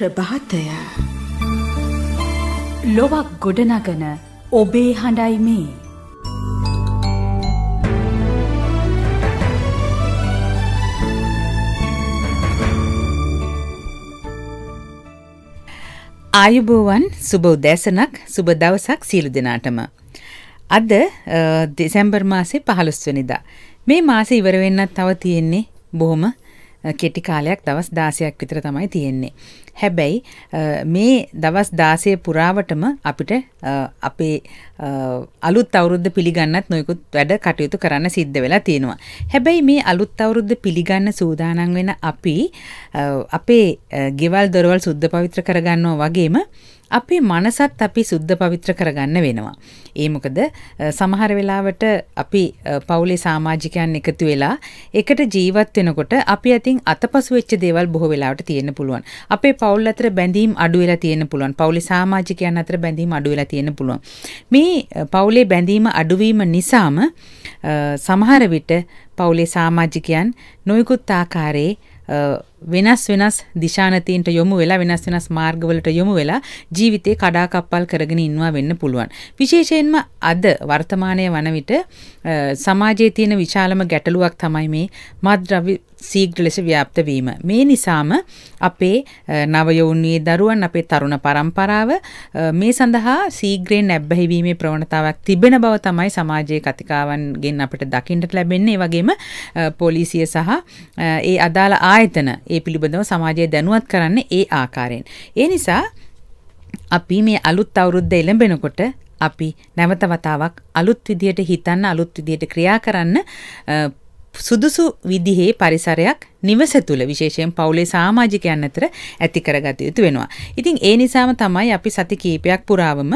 ප්‍රභාතය ලොවක් ගොඩනගන ඔබේ හඬයි මේ ආයුබෝවන් සුබ උදෑසනක් සුබ දවසක් සියලු දෙනාටම. අද දෙසැම්බර් මාසේ පහළොස්වනිදා. මේ මාසේ ඉවරවෙන්නත් තව තියෙන්නේ බොහොම කෙටි කාලයක් දවස් 16ක් විතර තමයි තියෙන්නේ. හැබැයි මේ දවස් 16 පුරාවටම අපිට අපේ අලුත් අවුරුද්ද පිළිගන්නත් නොයෙකුත් වැඩ කටයුතු කරන්න සිද්ධ වෙලා තියෙනවා. හැබැයි මේ අලුත් අවුරුද්ද පිළිගන්න සූදානම් වෙන අපි අපේ ගෙවල් දොරවල් සුද්ධ පවිත්‍ර කරගන්නවා වගේම අපේ මනසත් අපි සුද්ධ පවිත්‍ර කරගන්න වෙනවා. ඒ මොකද සමහර වෙලාවට අපි පවුලේ සමාජිකයන් එකතු වෙලා එකට ජීවත් වෙනකොට අපි අතින් අතපසු වෙච්ච දේවල් බොහෝ වෙලාවට තියෙන්න පුළුවන්. අපේ පවුල් අතර බැඳීම් අඩු වෙලා තියෙන්න පුළුවන්. පවුලේ සමාජිකයන් අතර බැඳීම් අඩු වෙලා තියෙන්න පුළුවන්. මේ පවුලේ බැඳීම අඩුවීම නිසාම සමහර විට පවුලේ සමාජිකයන් නොයෙකුත් ආකාරයේ වෙනස් වෙනස් දිශානතීන්ට යොමු වෙලා වෙනස් වෙනස් මාර්ගවලට යොමු වෙලා ජීවිතේ කඩාකප්පල් කරගෙන ඉන්නවා වෙන්න පුළුවන්. විශේෂයෙන්ම අද වර්තමානයේ වන විට සමාජයේ තියෙන විශාලම ගැටලුවක් තමයි මේ මත්ද්‍රව්‍ය සීග්‍ර ලෙස ව්‍යාප්ත වීම. මේ නිසාම අපේ නවයවුන්ගේ දරුවන් අපේ තරුණ පරම්පරාව මේ සඳහා සීග්‍රයෙන් නැබ්බැහිවීමේ ප්‍රවණතාවක් තිබෙන බව තමයි සමාජයේ කතිකාවන්ගෙන් අපට දකින්නට ලැබෙන්නේ. ඒ වගේම පොලිසිය සහ ඒ අදාළ ආයතන ඒ පිළිබඳව සමාජය දැනුවත් කරන්න ඒ ආකාරයෙන්. ඒ නිසා අපි මේ අලුත් අවුරුද්ද එළඹෙනකොට අපි නැවත වතාවක් අලුත් විදියට හිතන්න අලුත් විදියට ක්‍රියා කරන්න සුදුසු විදිහේ පරිසරයක් නිවස තුළ විශේෂයෙන් පවුලේ සාමාජිකයන් අතර ඇති කරගත යුතු වෙනවා. ඉතින් ඒ නිසාම තමයි අපි සති කීපයක් පුරාවම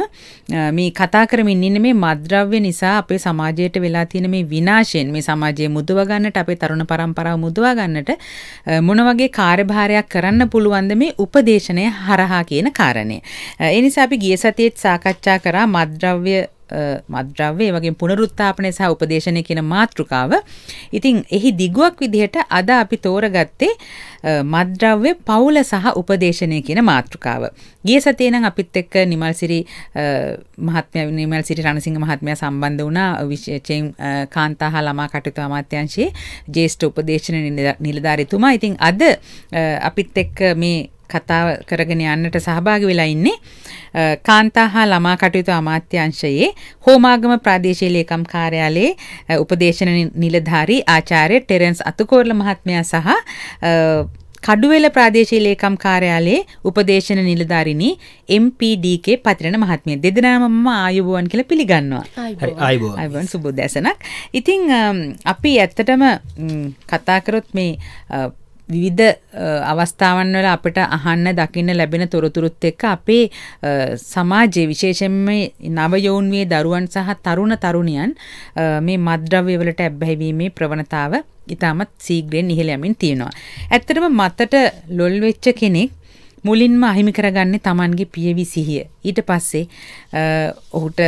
මේ කතා කරමින් ඉන්න මේ මද්‍රව්‍ය නිසා අපේ සමාජයට වෙලා තියෙන මේ විනාශයෙන් මේ සමාජයේ මුදව ගන්නට අපේ තරුණ පරම්පරාව මුදව ගන්නට මොන වගේ කාර්යභාරයක් කරන්න පුළුවන්ද මේ උපදේශනය හරහා කියන කාරණය. ඒ නිසා අපි ගිය සතියේත් සාකච්ඡා කරා මද්‍රව්‍ය මද්‍රව්‍ය වගේ පුනරුත්ථාපනය සහ උපදේශනය කියන මාතෘකාව. ඉතින් එහි දිගුවක් විදිහට අද අපි තෝරගත්තේ මද්‍රව්‍ය පවුල සහ උපදේශනය කියන මාතෘකාව. ගිය සතියේ නම් අපිත් එක්ක නිමල්සිරි මහත්මයා නිමල්සිරි රණසිංහ මහත්මයා සම්බන්ධ වුණා විශේෂයෙන් කාන්තා හා ළමා කටයුතු අමාත්‍යාංශයේ ජ්‍යෙෂ්ඨ උපදේශන නිලධාරීතුමා. ඉතින් අද අපිත් එක්ක මේ කතා කරගෙන යන්නට සහභාගි වෙලා ඉන්නේ කාන්තා හා ළමා කටයුතු අමාත්‍යංශයේ හෝමාගම ප්‍රාදේශීය ලේකම් කාර්යාලයේ උපදේශන නිලධාරී ආචාර්ය ටෙරන්ස් අතුකෝරළ මහත්මයා සහ කඩුවෙල ප්‍රාදේශීය ලේකම් කාර්යාලයේ උපදේශන නිලධාරිණී MPDK පතිරණ මහත්මිය දෙදෙනාම මම ආයුබෝවන් කියලා පිළිගන්නවා. හරි ආයුබෝවන්. ආයුබෝවන් සුබ දැසනක්. ඉතින් අපි ඇත්තටම කතා කරොත් මේ විවිධ අවස්ථාවන් වල අපිට අහන්න දකින්න ලැබෙන තොරතුරුත් එක්ක අපේ සමාජයේ විශේෂයෙන්ම නව යෝන්මේ දරුවන් සහ තරුණ තරුණියන් මේ මද්ද්‍රව්‍ය වලට ඇබ්බැහිවීමේ ප්‍රවණතාව ඉතාමත් සීග්‍රයෙන් ඉහළ යමින් තියෙනවා. ඇත්තටම මතට ලොල් වෙච්ච කෙනෙක් මුලින්ම අහිමි කරගන්නේ Tamanගේ පියවි සිහිය. ඊට පස්සේ ඔහුට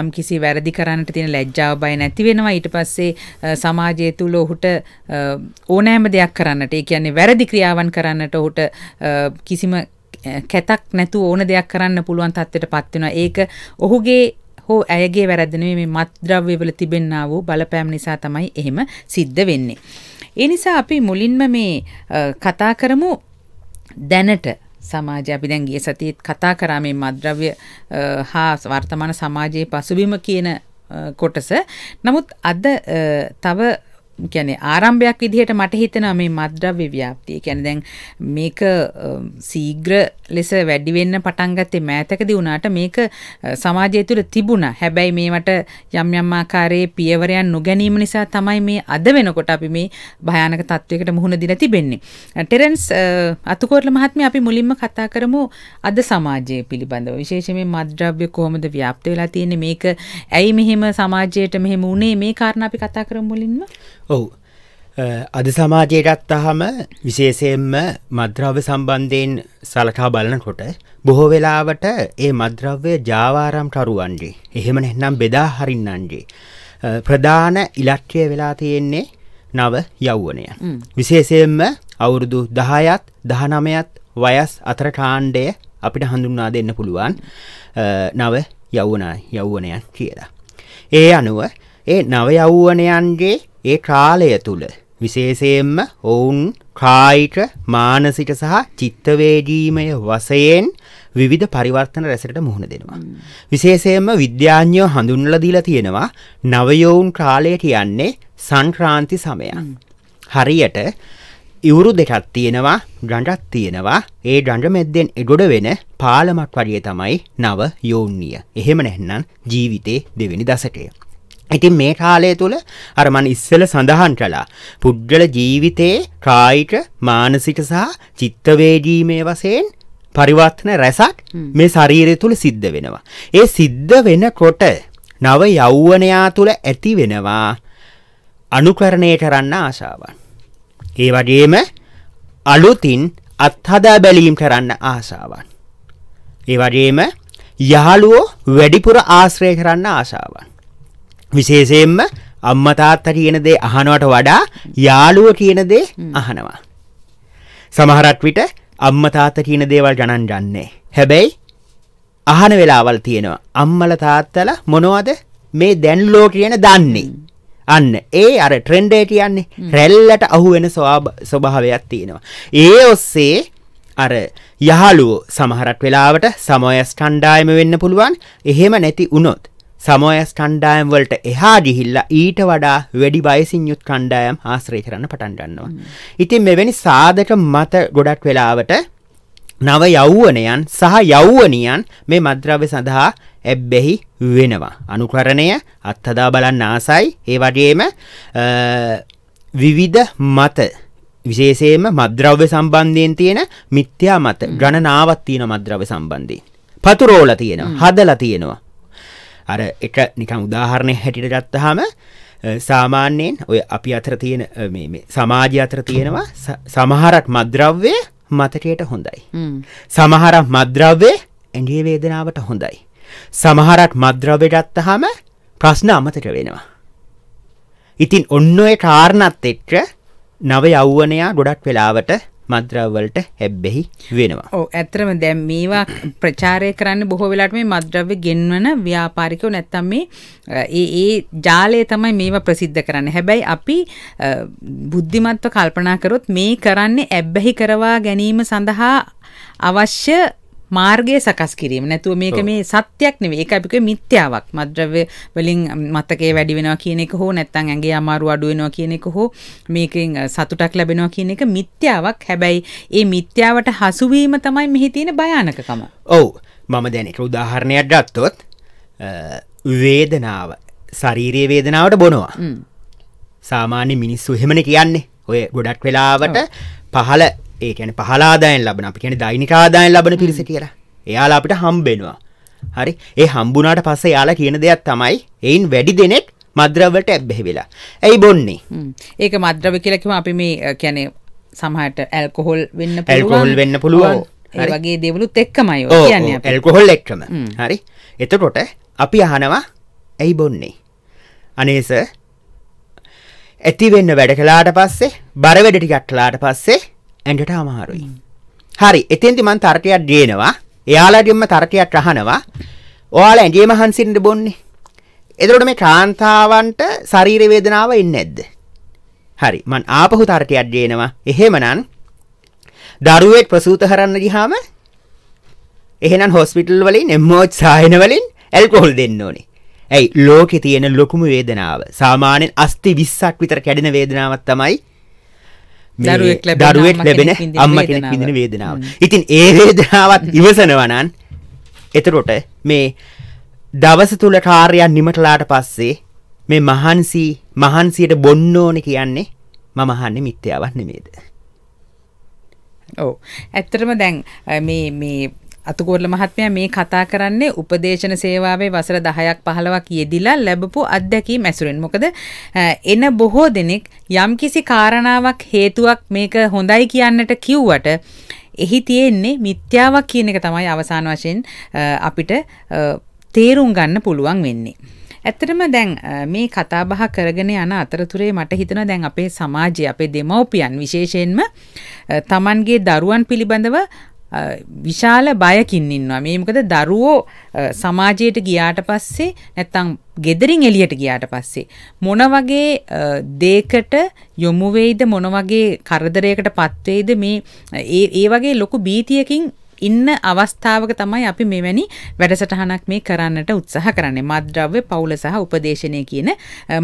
යම් කිසි වැරදි කරන්නට තියෙන ලැජ්ජාව බය නැති වෙනවා. ඊට පස්සේ සමාජය තුළ ඔහුට ඕනෑම දෙයක් කරන්නට, ඒ කියන්නේ වැරදි ක්‍රියාවන් කරන්නට ඔහුට කිසිම කැතක් නැතුව ඕන දෙයක් කරන්න පුළුවන් තත්ත්වයට පත් වෙනවා. ඒක ඔහුගේ හෝ ඇයගේ වැරද්ද නෙමෙයි මේ මත්ද්‍රව්‍යවල තිබෙන්නා වූ බලපෑම නිසා තමයි එහෙම සිද්ධ වෙන්නේ. ඒ නිසා අපි මුලින්ම මේ කතා කරමු දැනට සමාජය අපි දැන් ගිය සතියේත් කතා කරා මේ මද්ද්‍රව්‍ය හා වර්තමාන සමාජයේ පසුබිම කියන කොටස. නමුත් අද තව කියන්නේ ආරම්භයක් විදිහට මට හිතෙනවා මේ මද්ද්‍රව්‍ය ව්‍යාප්තිය. කියන්නේ දැන් මේක ශීඝ්‍ර ලෙස වැඩි වෙන්න පටන් ගත්තේ මෑතකදී වුණාට මේක සමාජය තුළ තිබුණා. හැබැයි මේවට යම් යම් ආකාරයේ පියවරයන් නොගැනීම නිසා තමයි මේ අද වෙනකොට අපි මේ භයානක තත්වයකට මුහුණ දීලා තිබෙන්නේ. ටෙරන්ස් අතුකෝරළ මහත්මයා අපි මුලින්ම කතා කරමු අද සමාජය පිළිබඳව. විශේෂයෙන් මේ මද්ද්‍රව්‍ය කොහොමද ව්‍යාප්ත වෙලා තියෙන්නේ මේක ඇයි මෙහෙම සමාජයට මෙහෙම වුණේ මේ කාරණා අපි කතා කරමු මුලින්ම. ඔවු අද සමාජයටත් අහම විශේෂයෙන්ම මද්‍රව්‍ය සම්බන්ධයෙන් සලකා බලනකොට බොහෝ වෙලාවට ඒ මද්‍රව්‍ය ජාවාරම්ටරුවන්ගේ එහෙම නැහනම් බෙදා හරින්නන්ගේ. ප්‍රධාන ඉලක්්‍රය වෙලා තියෙන්නේ නව යෞවනය. විශේෂයෙන්ම අවුරුදු දහයත් දහනමයත් වයස් අතර කාණ්ඩය අපිට හඳුන්නා දෙන්න පුළුවන් නව යවුණ යෞවනයන් කියලා. ඒ අනුව ඒ නව යෞවනයන්ගේ ඒ කාලය තුළ විශේෂයෙන්ම ඔවුන් කායික මානසික සහ චිත්තවේදීමය වසයෙන් විධ පරිවර්තන රැසට මුහුණ දෙනවා. විශේෂයෙන්ම විද්‍යාඥෝ හඳුන්ල දීලා තියෙනවා නවයෝවුන් කාලය කියන්නේ සංක්‍රාන්ති සමයන්. හරියට ඉවුරු දෙකක් තියෙනවා ගඩක් තියෙනවා ඒ ගඩ මැද්දෙන් එගොඩ වෙන පාලමක් වඩිය තමයි නව යෝන්නිය එහෙම නැහන්නන් ජීවිතේ දෙවෙනි දසටය. ඉතින් මේ කාලය තුළ අරමන් ඉස්සල සඳහන් කලා පුද්ගල ජීවිතයේ ට්‍රයිට මානසික සහ චිත්තවේජීමේ වසයෙන් පරිවත්න රැසක් මේ ශරීරය තුළ සිද්ධ වෙනවා. ඒ සිද්ධ වෙන කොට නව යෞවනයා තුළ ඇති වෙනවා අනුකරණය කරන්න ආසාවන්. ඒ වගේම අලුතින් අත්හදා බැලීම් කරන්න ආසාවන්. ඒ වගේම යහළුවෝ වැඩිපුර ආශ්‍රය කරන්න ආසාවන්. විශේෂයෙන්ම අම්මා තාත්තා කියන දේ අහනවට වඩා යාළුවෝ කියන දේ අහනවා. සමහරක් විට අම්මා තාත්තා කියන දේවල් ගණන් ගන්නෑ. හැබැයි අහන වෙලාවල් තියෙනවා. අම්මලා තාත්තලා මොනවද මේ දැන් ලෝ කියන දන්නේ. අන්න ඒ අර ට්‍රෙන්ඩ් එක කියන්නේ රැල්ලට අහු වෙන ස්වභාවයක් තියෙනවා. ඒ ඔස්සේ අර යහළුවෝ සමහරක් වෙලාවට සමයස් කණ්ඩායම වෙන්න පුළුවන්. එහෙම නැති වුණොත් සමෝයස් කණ්ඩායම් වලට එහා ගිහිල්ලා ඊට වඩා වැඩි වයසින් යුත් කණ්ඩායම් ආශ්‍රය කරන්න පටන් ගන්නවා. ඉතින් මෙවැනි සාධක මත ගොඩක් වෙලාවට නව යෞවනයන් සහ යෞවනියන් මේ මද්‍රව්‍ය සඳහා ඇබ්බැහි වෙනවා. අනුකරණය අත්හදා බලන්න ආසයි. ඒ වගේම විවිධ මත විශේෂයෙන්ම මද්‍රව්‍ය සම්බන්ධයෙන් තියෙන මිත්‍යා මත ගණනාවක් තියෙන මද්‍රව්‍ය සම්බන්ධයෙන්. පතුරෝලා තියෙනවා. හදලා තියෙනවා. අර එක නිකං උදාහරණය හැටිට ගත්තහම සාමාන්‍යයෙන් ඔය අපි අතර තියෙන සමාජ අතර තියෙනවා සමහරක් මද්‍රව්‍ය මතකයට හොඳයි. සමහර මද්‍රව්‍ය ඇඩිය වේදනාවට හොඳයි. සමහරත් මද්‍රව්‍ය ගත්තහම ප්‍රශ්න අමතක වෙනවා. ඉතින් ඔන්න ඔය කාරණත් එක්ක නව යෞවනයා ගොඩක් වෙලාවට මද්‍රව්වලට හැබ්බෙහි වෙනවා. ඔව් ඇත්තම දැන් මේවා ප්‍රචාරය කරන්න බොහෝ වෙලාවට මේ මද්‍රව්‍ය ගෙන්වන ව්‍යාපාරිකයෝ නැත්තම් මේ ඒ ඒ ජාලය තමයි මේවා ප්‍රසිද්ධ කරන්නේ. හැබැයි අපි බුද්ධිමත්ව කල්පනා කරොත් මේ කරන්නේ ඇබ්බැහි කරවා ගැනීම සඳහා අවශ්‍ය මාර්ගය සකස් කිරීම නැතුව මේක මේ සත්‍යයක් නෙවෙයි ඒක අපික මිත්‍යාවක් මද්‍රව්‍ය වලින් මතකේ වැඩි වෙනවා කියන එක හෝ නැත්නම් ඇඟේ අමාරු අඩු වෙනවා කියන එක හෝ මේකෙන් සතුටක් ලැබෙනවා කියන එක මිත්‍යාවක් හැබැයි ඒ මිත්‍යාවට හසු වීම තමයි මෙහි තියෙන භයානකකම ඔව් මම දැන් එක උදාහරණයක් ගත්තොත් වේදනාව ශරීරයේ වේදනාවට බොනවා සාමාන්‍ය මිනිස්සු හෙමන කියන්නේ ඔය ගොඩක් වෙලාවට පහළ ඒකන පහලාදායන් ලබන අපි කියන දෛනිකාදායන් ලබන පිරිස කියලා එයාලා අපිට හම්බෙනවා හරි ඒ හම්බුනාට පස්ස යාලා කියන දෙයක් තමයි එයින් වැඩි දෙනෙක් මද්‍රවට ඇබ්බෙහි වෙලා ඇයි බොන්නේ ඒක මද්‍රව කියලකිම අපි මේ කැනෙ සමහට ඇල්කොහොල් වෙන්න පැල්කොහොල් වෙන්න පුළුවන් වගේ දෙවලුත් එක්කමයි ඇල්කොහොල් එක්කම හරි එතකොට අපි අහනවා ඇයි බොන්නේ අනේස ඇතිවෙන්න වැඩ කලාට පස්සේ බරවැඩටි ගට්ටලාට පස්සේ ඇඩට අමාරුයි හරි එතින්ති මන් තර්ටයක් දේනවා එයාලටම තර්ටයක් රහනවා ඕයාල ඇගේ මහන්සින්ට බොන්නේ එදරට මේ කාන්තාවන්ට සරීර වේදනාව එන්න ඇද්ද හරි මන් ආපහු තර්ටයක් දේනවා එහෙමනන් දරුවෙක් ප්‍රසූත කරන්න ගිහාම එහෙනම් හොස්පිටල් වලින් එම්මෝච් සායන වලින් ඇල්කොහොල් දෙන්න ඕනේ ඇයි ලෝකෙ තියෙන ලොකුම වේදනාව සාමාන්‍යෙන් අස්ති විස්සක් විතර කැඩෙන වේදනාවත් තමයි දරුවෙක් ලැබෙන අම්ම කෙනෙක් විඳින වේදනාව. ඉතින් ඒ වේදනාවත් ඉවසනවා නම් එතකොට මේ දවස තුල කාර්යයන් නිමටලාට පස්සේ මේ මහන්සි මහන්සියට බොන්න ඕනේ කියන්නේ මම අහන්නේ මිත්‍යාවක් නෙමෙයිද? ඔව් ඇත්තටම දැන් මේ මේ අතුකෝරල මහත්මයා මේ කතා කරන්නේ උපදේශන සේවාවේ වසර 10ක් 15ක් යෙදිලා ලැබපු අත්දැකීම් ඇසුරෙන්. මොකද එන බොහෝ දෙනෙක් යම්කිසි කාරණාවක් හේතුවක් මේක හොඳයි කියන්නට කිව්වට එහි තියෙන්නේ මිත්‍යාවක් කියන එක තමයි අවසාන වශයෙන් අපිට තේරුම් ගන්න පුළුවන් වෙන්නේ. ඇත්තටම දැන් මේ කතා බහ කරගෙන යන අතරතුරේ මට හිතෙනවා දැන් අපේ සමාජයේ අපේ දෙමව්පියන් විශේෂයෙන්ම තමන්ගේ දරුවන් පිළිබඳව විශාල බයකින් ඉන්නවා. මේ මොකද දරුවෝ සමාජයට ගියාට පස්සේ නැත්තම් ගෙදරින් එළියට ගියාට පස්සේ මොන වගේ දෙයකට යොමු වෙයිද මොන වගේ කරදරයකට පත් වෙයිද මේ ඒ ඒ වගේ ලොකු බීතියකින් ඉන්න අවස්ථාවක තමයි අපි මෙවැනි වැඩසටහනක් මේ කරන්නට උත්සාහ කරන්නේ මත්ද්‍රව්‍ය පවුල සහ උපදේශනය කියන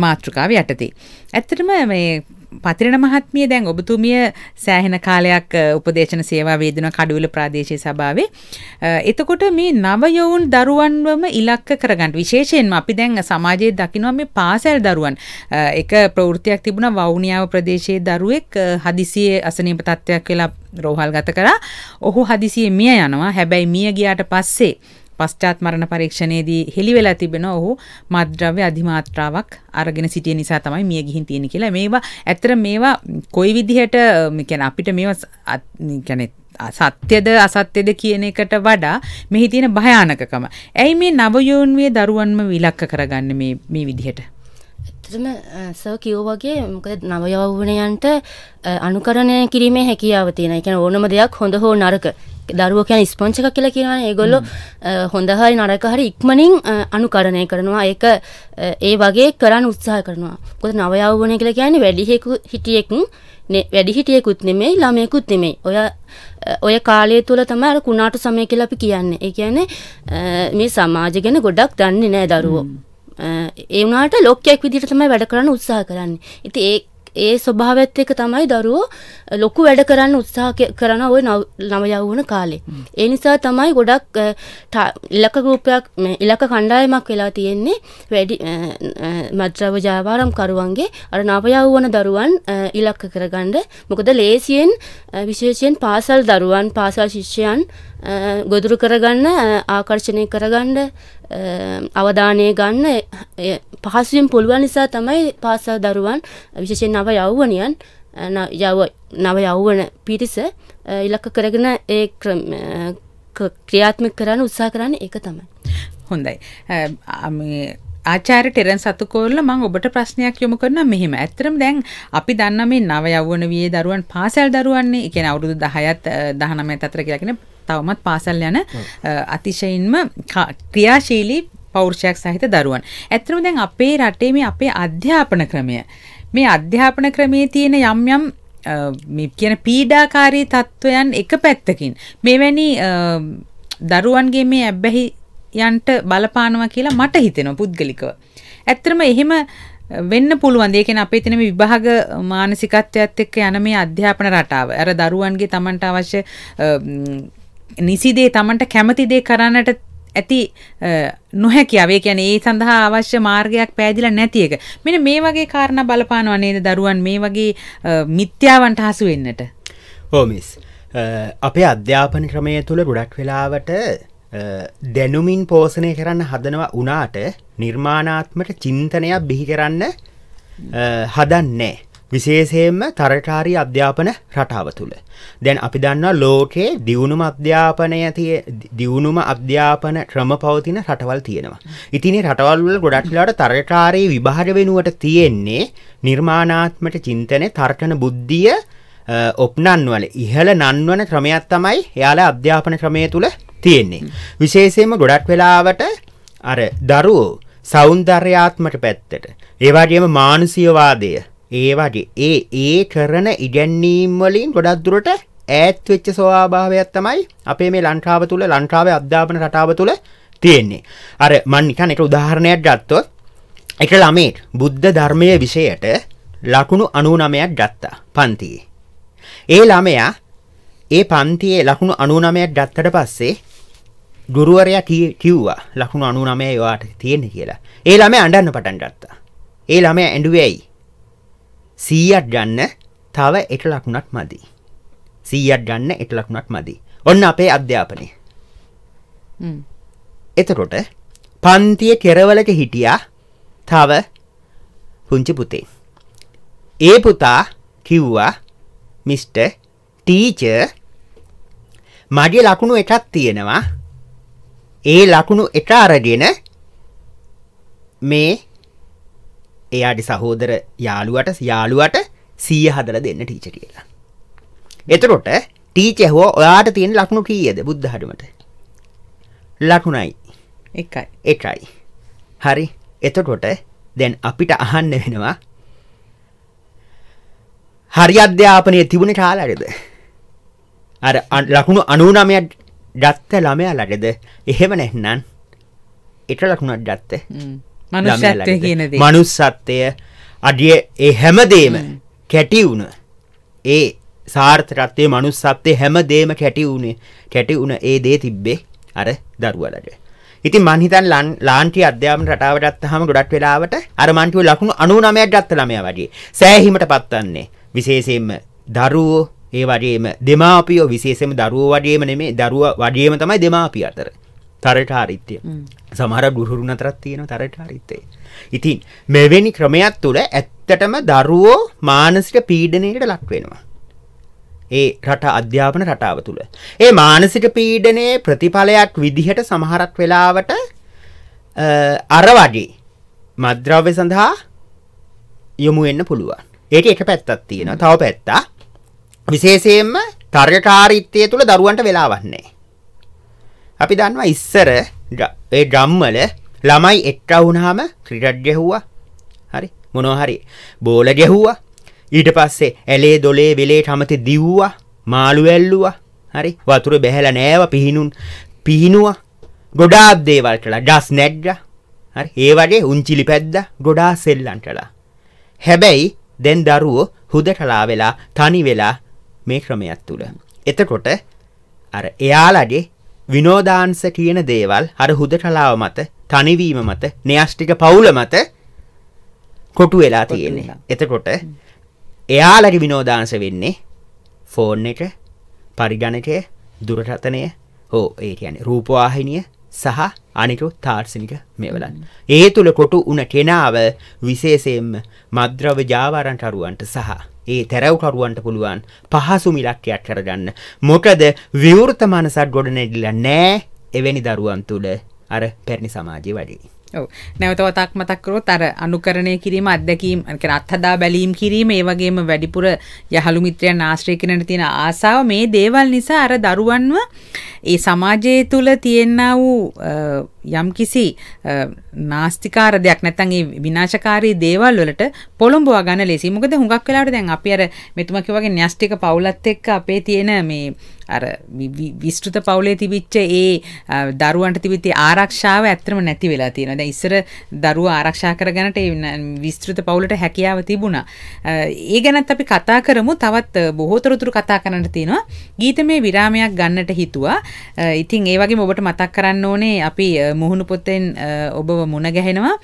මාතෘකාව යටතේ. ඇත්තටම මේ පතිරණ මහත්මිය දැන් ඔබතුමිය සෑහෙන කාලයක් උපදේශන සේවා වේදනා කඩුවල ප්‍රාදේශීය සභාවේ. එතකොට මේ නව යොවුන් දරුවන්වම ඉලක්ක කරගන්න විශේෂයෙන්ම අපි දැන් සමාජයේ දකිනවා මේ පාසල් දරුවන් එක ප්‍රවෘත්තියක් තිබුණා වවුනියාව ප්‍රදේශයේ දරුවෙක් හදිසියේ අසනීප තත්ත්වයක් වෙලා රෝහල් ගත කරා. ඔහු හදිසියේ මිය යනවා. හැබැයි මිය ගියාට පස්සේ පශ්චාත් මරණ පරීක්ෂණයේදී හෙළි වෙලා තිබෙන ඔහු මද්ද්‍රව්‍ය අධිමාත්‍රාවක් අරගෙන සිටිය නිසා තමයි මිය ගිහින් තියෙන්නේ කියලා. මේවා ඇත්තට මේවා කොයි විදිහට කියන්නේ අපිට මේවා කියන්නේ සත්‍යද අසත්‍යද කියන එකට වඩා මෙහි තියෙන භයානකකම. ඇයි මේ නවයෝන්විය දරුවන්ම විලක්ක කරගන්නේ මේ මේ විදිහට? ඇත්තටම සර් කිව්ව වගේ මොකද නව යෞවනයන්ට අනුකරණය කිරීමේ හැකියාව තියෙනවා. ඒ කියන්නේ ඕනම දෙයක් හොඳ හෝ නරක දරුවෝ කියන්නේ ස්පොන්ජ් එකක් කියලා කියනවනේ. ඒගොල්ලෝ හොඳ හරි නරක හරි ඉක්මනින් අනුකරණය කරනවා. ඒක ඒ වගේ කරන්න උත්සාහ කරනවා. මොකද නව යෞවනය කියලා කියන්නේ වැඩි හිටියෙක් වැඩි හිටියෙකුත් නෙමෙයි ළමයෙකුත් නෙමෙයි. ඔය ඔය කාලය තුල තමයි අර කුණාටු සමය කියලා අපි කියන්නේ. ඒ කියන්නේ මේ සමාජ ගැන ගොඩක් දන්නේ නැහැ දරුවෝ. ඒ වුණාට ලොක්කෙක් විදිහට තමයි වැඩ කරන්න උත්සාහ කරන්නේ. ඉතින් ඒ ඒ ස්වභාවයත් එක්ක තමයි දරුවෝ ලොකු වැඩ කරන්න උත්සාහ කරන ওই නව යවුන කාලේ. ඒ නිසා තමයි ගොඩක් ඉලක්ක ගෲපයක් ඉලක්ක කණ්ඩායමක් වෙලා තියෙන්නේ වැඩි මද්‍රව ජාවාරම් කරුවන්ගේ අර නව යවුන දරුවන් ඉලක්ක කරගන්න. මොකද ලේසියෙන් විශේෂයෙන් පාසල් දරුවන් පාසල් ශිෂ්‍යයන් ගොදුරු කරගන්න ආකර්ෂණය කරගන්න අවධානය ගන්න පහසුවෙන් පුළුවන් නිසා තමයි පාසල් දරුවන් විශේෂයෙන් නව යෞවනයන් යව නව යෞවන පිරිස ඉලක්ක කරගෙන ඒ ක්‍රියාත්මක කරන්න උත්සාහ කරන්නේ ඒක තමයි. හොඳයි. ආචාර්ය ටෙරන් සතුකෝල්ල මම ඔබට ප්‍රශ්නයක් යොමු කරනවා මෙහෙම. ඇත්තටම දැන් අපි දන්න මේ නව යවවන වියේ දරුවන් පාසල් දරුවන්නේ. ඒ කියන්නේ අවුරුදු 10ත් 19ත් අතර කියලා කියන්නේ තවමත් පාසල් යන අතිශයින්ම ක්‍රියාශීලී පෞරුෂයක් සහිත දරුවන්. ඇත්තම දැන් අපේ රටේ මේ අපේ අධ්‍යාපන ක්‍රමය මේ අධ්‍යාපන ක්‍රමේ තියෙන යම් යම් කියන පීඩාකාරී තත්ත්වයන් එක පැත්තකින් මෙවැනි දරුවන්ගේ මේ ඇබ්බැහි යන්ට බලපානවා කියලා මට හිතෙනවා පුද්ගලිකව. ඇත්තටම එහෙම වෙන්න පුළුවන් ඒ කියන්නේ අපේ තියෙන විභාග මානසිකත්වයත් එක්ක යන මේ අධ්‍යාපන රටාව අර දරුවන්ගේ Tamanට අවශ්‍ය නිසිදේ තමන්ට කැමතිදේ කරන්නට ඇති නොහැකියාවේ කියන ඒ සඳහා අවශ්‍ය මාර්ගයක් පෑදිලා නැති එක. මෙන්න මේ වගේ කාරණා බලපානවා නේද දරුවන් මේ වගේ මිත්‍යාවන්ට හසු වෙන්නට. ඔව් මිස්. අපේ අධ්‍යාපන ක්‍රමය තුල ගොඩක් වෙලාවට දැනුමින් පෝෂණය කරන්න හදනවා වුණාට නිර්මාණාත්මක චින්තනයක් බිහි කරන්න හදන්නේ. විශේෂයෙන්ම තරකාරී අධ්‍යාපන රටාව තුළ. දැන් අපි දන්නවා ලෝකයේ දියුණුම අධ්‍යාපනය තිය දියුණුම අධ්‍යාපන ක්‍රම පවතින රටවල් තියෙනවා. ඉතිනේ රටවල් වල ගොඩක් වෙලාවට තරකාරී විභාග වෙනුවට තියෙන්නේ නිර්මාණාත්මක චින්තනයේ තර්කන බුද්ධිය ඔප්නන්වල ඉහළ නන්වන ක්‍රමයක් තමයි එයාලා අධ්‍යාපන ක්‍රමය තුළ තියෙන්නේ. විශේෂයෙන්ම ගොඩක් වෙලාවට අර දරුවෝ සෞන්දර්යාත්මක පැත්තට ඒ වගේම මානසිකවාදය ඒ වගේ ඒ ඒ කරන ඉගැන්වීම් වලින් ගොඩක් දුරට ඈත් වෙච්ච ස්වභාවයක් තමයි අපේ මේ ලංකාව තුල ලංකාවේ අධ්‍යාපන රටාව තුල තියෙන්නේ. අර මම නිකන් එක උදාහරණයක් ගත්තොත් එක ළමෙක් බුද්ධ ධර්මයේ විෂයට ලකුණු 99ක් ගත්තා පන්තියේ. ඒ ළමයා ඒ පන්තියේ ලකුණු 99ක් ගත්තට පස්සේ ගුරුවරයා කිව්වා ලකුණු 99 ඒවාට තියෙන කියලා. ඒ ළමයා අඬන්න පටන් ගත්තා. ඒ ළමයා ඇඬුවේ ඇයි? සීයට ගන්න තව එක ලක්ුණක් මදි සීයට ගන්න එක ලක්ුණක් මදි ඔන්න අපේ අධ්‍යාපනය එතකොට පන්තිය කෙරවලක හිටියා තව පුංචි පුතේ ඒ පුතා කිව්වා මිස්ට ටීච මගේ ලකුණු එකක් තියෙනවා ඒ ලකුණු එක අරගෙන මේ එයාට සහෝදර යාළුවට යාළුවට සීය හදල දෙන්න ටීච කියලා. එතකොට ටීච හෝ ඔයාට තියෙන ලක්ුණු කීයද බුද්ධහටමට ලකුණයි එකයි එකයි හරි එතකොට දැන් අපිට අහන්න වෙනවා හරි අධ්‍යාපනය තිබුණ කාලරද අර ලකුණු අනුනමය ගත්ත ළමයා ලටද එහෙම නැහ්නන් එට ලකුණක් ගත්ත මනුෂත්වය කියනද මනුස්සත්වය අඩිය ඒ හැමදේම කැටි වුණ ඒ සාර්ථරත්වය මනුස්සත්වය හැම දේම කැටි වුණේ කැටි වුණ ඒ දේ තිබ්බේ අර දරුවලට ඉති මහිතන් ලන් ලාන්ටි අධ්‍යාම රටාවටත් හම ගොඩක් වෙලාවට අරමන්ටිව ලකුණු අනුනමයක් ගත්තලමය වගේ සෑහිමට පත්වන්නේ විශේෂයෙන්ම දරුවෝ ඒ වගේම දෙමාපියෝ විශේෂම දරුවෝ වගේම නෙමේ දරුව වගේම තමයි දෙමාපිය අතර තරට හරිත්‍යය සමහර ගුරුරු නතරත් තියෙන තරට හරිත්තේ. ඉතින් මෙවැනි ක්‍රමයක් තුළ ඇත්තටම දරුවෝ මානසික පීඩනයට ලක්වෙනවා. ඒ රට අධ්‍යාපන රටාව තුළ. ඒ මානසික පීඩනයේ ප්‍රතිඵලයක් විදිහට සමහරක් වෙලාවට අර වගේ මද්‍රව්‍ය සඳහා යොමු වෙන්න පුළුවන්. ඒක එක පැත්තක් තියෙනවා. තව පැත්තා විශේෂයෙන්ම තර්කකාරීත්වය තුළ දරුවන්ට වෙලාවන්නේ. අපි දන්නවා ඉස්සර ඒ ගම්වල ළමයි එක්කවුනහම ක්‍රිටට් ගැහුවා හරි මොනෝහරි බෝල ගැහුවා ඊට පස්සේ ඇලේ දොලේ වෙලේට හමති දිව්වා මාළු ඇල්ලුවා හරි වතුර බැහැල නෑව පිහිනුන් පිහිනුවා ගොඩාක් දේවල් කළා ඩස් නැඩ්ග හරි ඒ වගේ උංචිලි පැද්ද ගොඩා සෙල්ලන් කළා හැබැයි දැන් දරුවෝ හුදටලා වෙලා තනි වෙලා මේ ක්‍රමයක් තුළ එතකොට අර එයාලගේ විනෝදාංශ කියන දේවල් අර හුදටලාව මත තනිවීම මත න්‍යෂ්ටික පවුල මත කොටු වෙලා තියෙන්නේ. එතකොට එයාලගේ විනෝදාංශ වෙන්නේ ෆෝන් එක පරිගණකය දුරකථනය හෝ ඒ කියන්නේ රූපවාහිනිය සහ අනිකු තාර්ශනික මේවලන්න. ඒ තුළ කොටු උන කෙනාව විශේෂයෙන්ම මද්‍රව ජාවාරන්ටරුවන්ට සහ ඒ තැරව්කරුවන්ට පුළුවන් පහසු මිලක්කයක් කරගන්න. මොකද විවෘත මනසක් ගොඩනැඩිලා නෑ එවැනි දරුවන් තුළ අර පැරණි සමාජය වඩේ. නැවත වතක් මතක් කරොත් අර අනුකරණය කිරීම අත්දැකීම් කියන අත්හදා බැලීම් කිරීම ඒ වගේම වැඩිපුර යහළු මිත්‍රයන් ආශ්‍රය කරන තියෙන ආසාව මේ දේවල් නිසා අර දරුවන්ව ඒ සමාජය තුල තියෙනා වූ යම්කිසි නාස්තිකාර දෙයක් නැත්නම් ඒ විනාශකාරී දේවල් වලට පොළඹවා ගන්න ලේසි. මොකද හුඟක් වෙලාවට දැන් අපි අර මෙතුමා කිව්වාගේ න්‍යෂ්ටික පවුලත් එක්ක අපේ තියෙන මේ අර විස්ෘත පවුලේ තිබිච්ච ඒ දරුවන්ට තිබිති ආරක්ෂාව ඇත්තම නැති වෙලා තියෙන දැ ඉස්සර දරුව ආරක්ෂා කරගනට විස්තෘත පවුලට හැකියාව තිබුණා ඒ ගැනත් අපි කතා කරමු තවත් බොහෝතරතුරු කතා කරන්නට තියෙනවා ගීත මේ විරාමයක් ගන්නට හිතුවා ඉතින් ඒ වගේ ඔබට මතක් කරන්න ඕනේ අපි මුහුණු පොත්තෙන් ඔබව මුණ ගැහෙනවා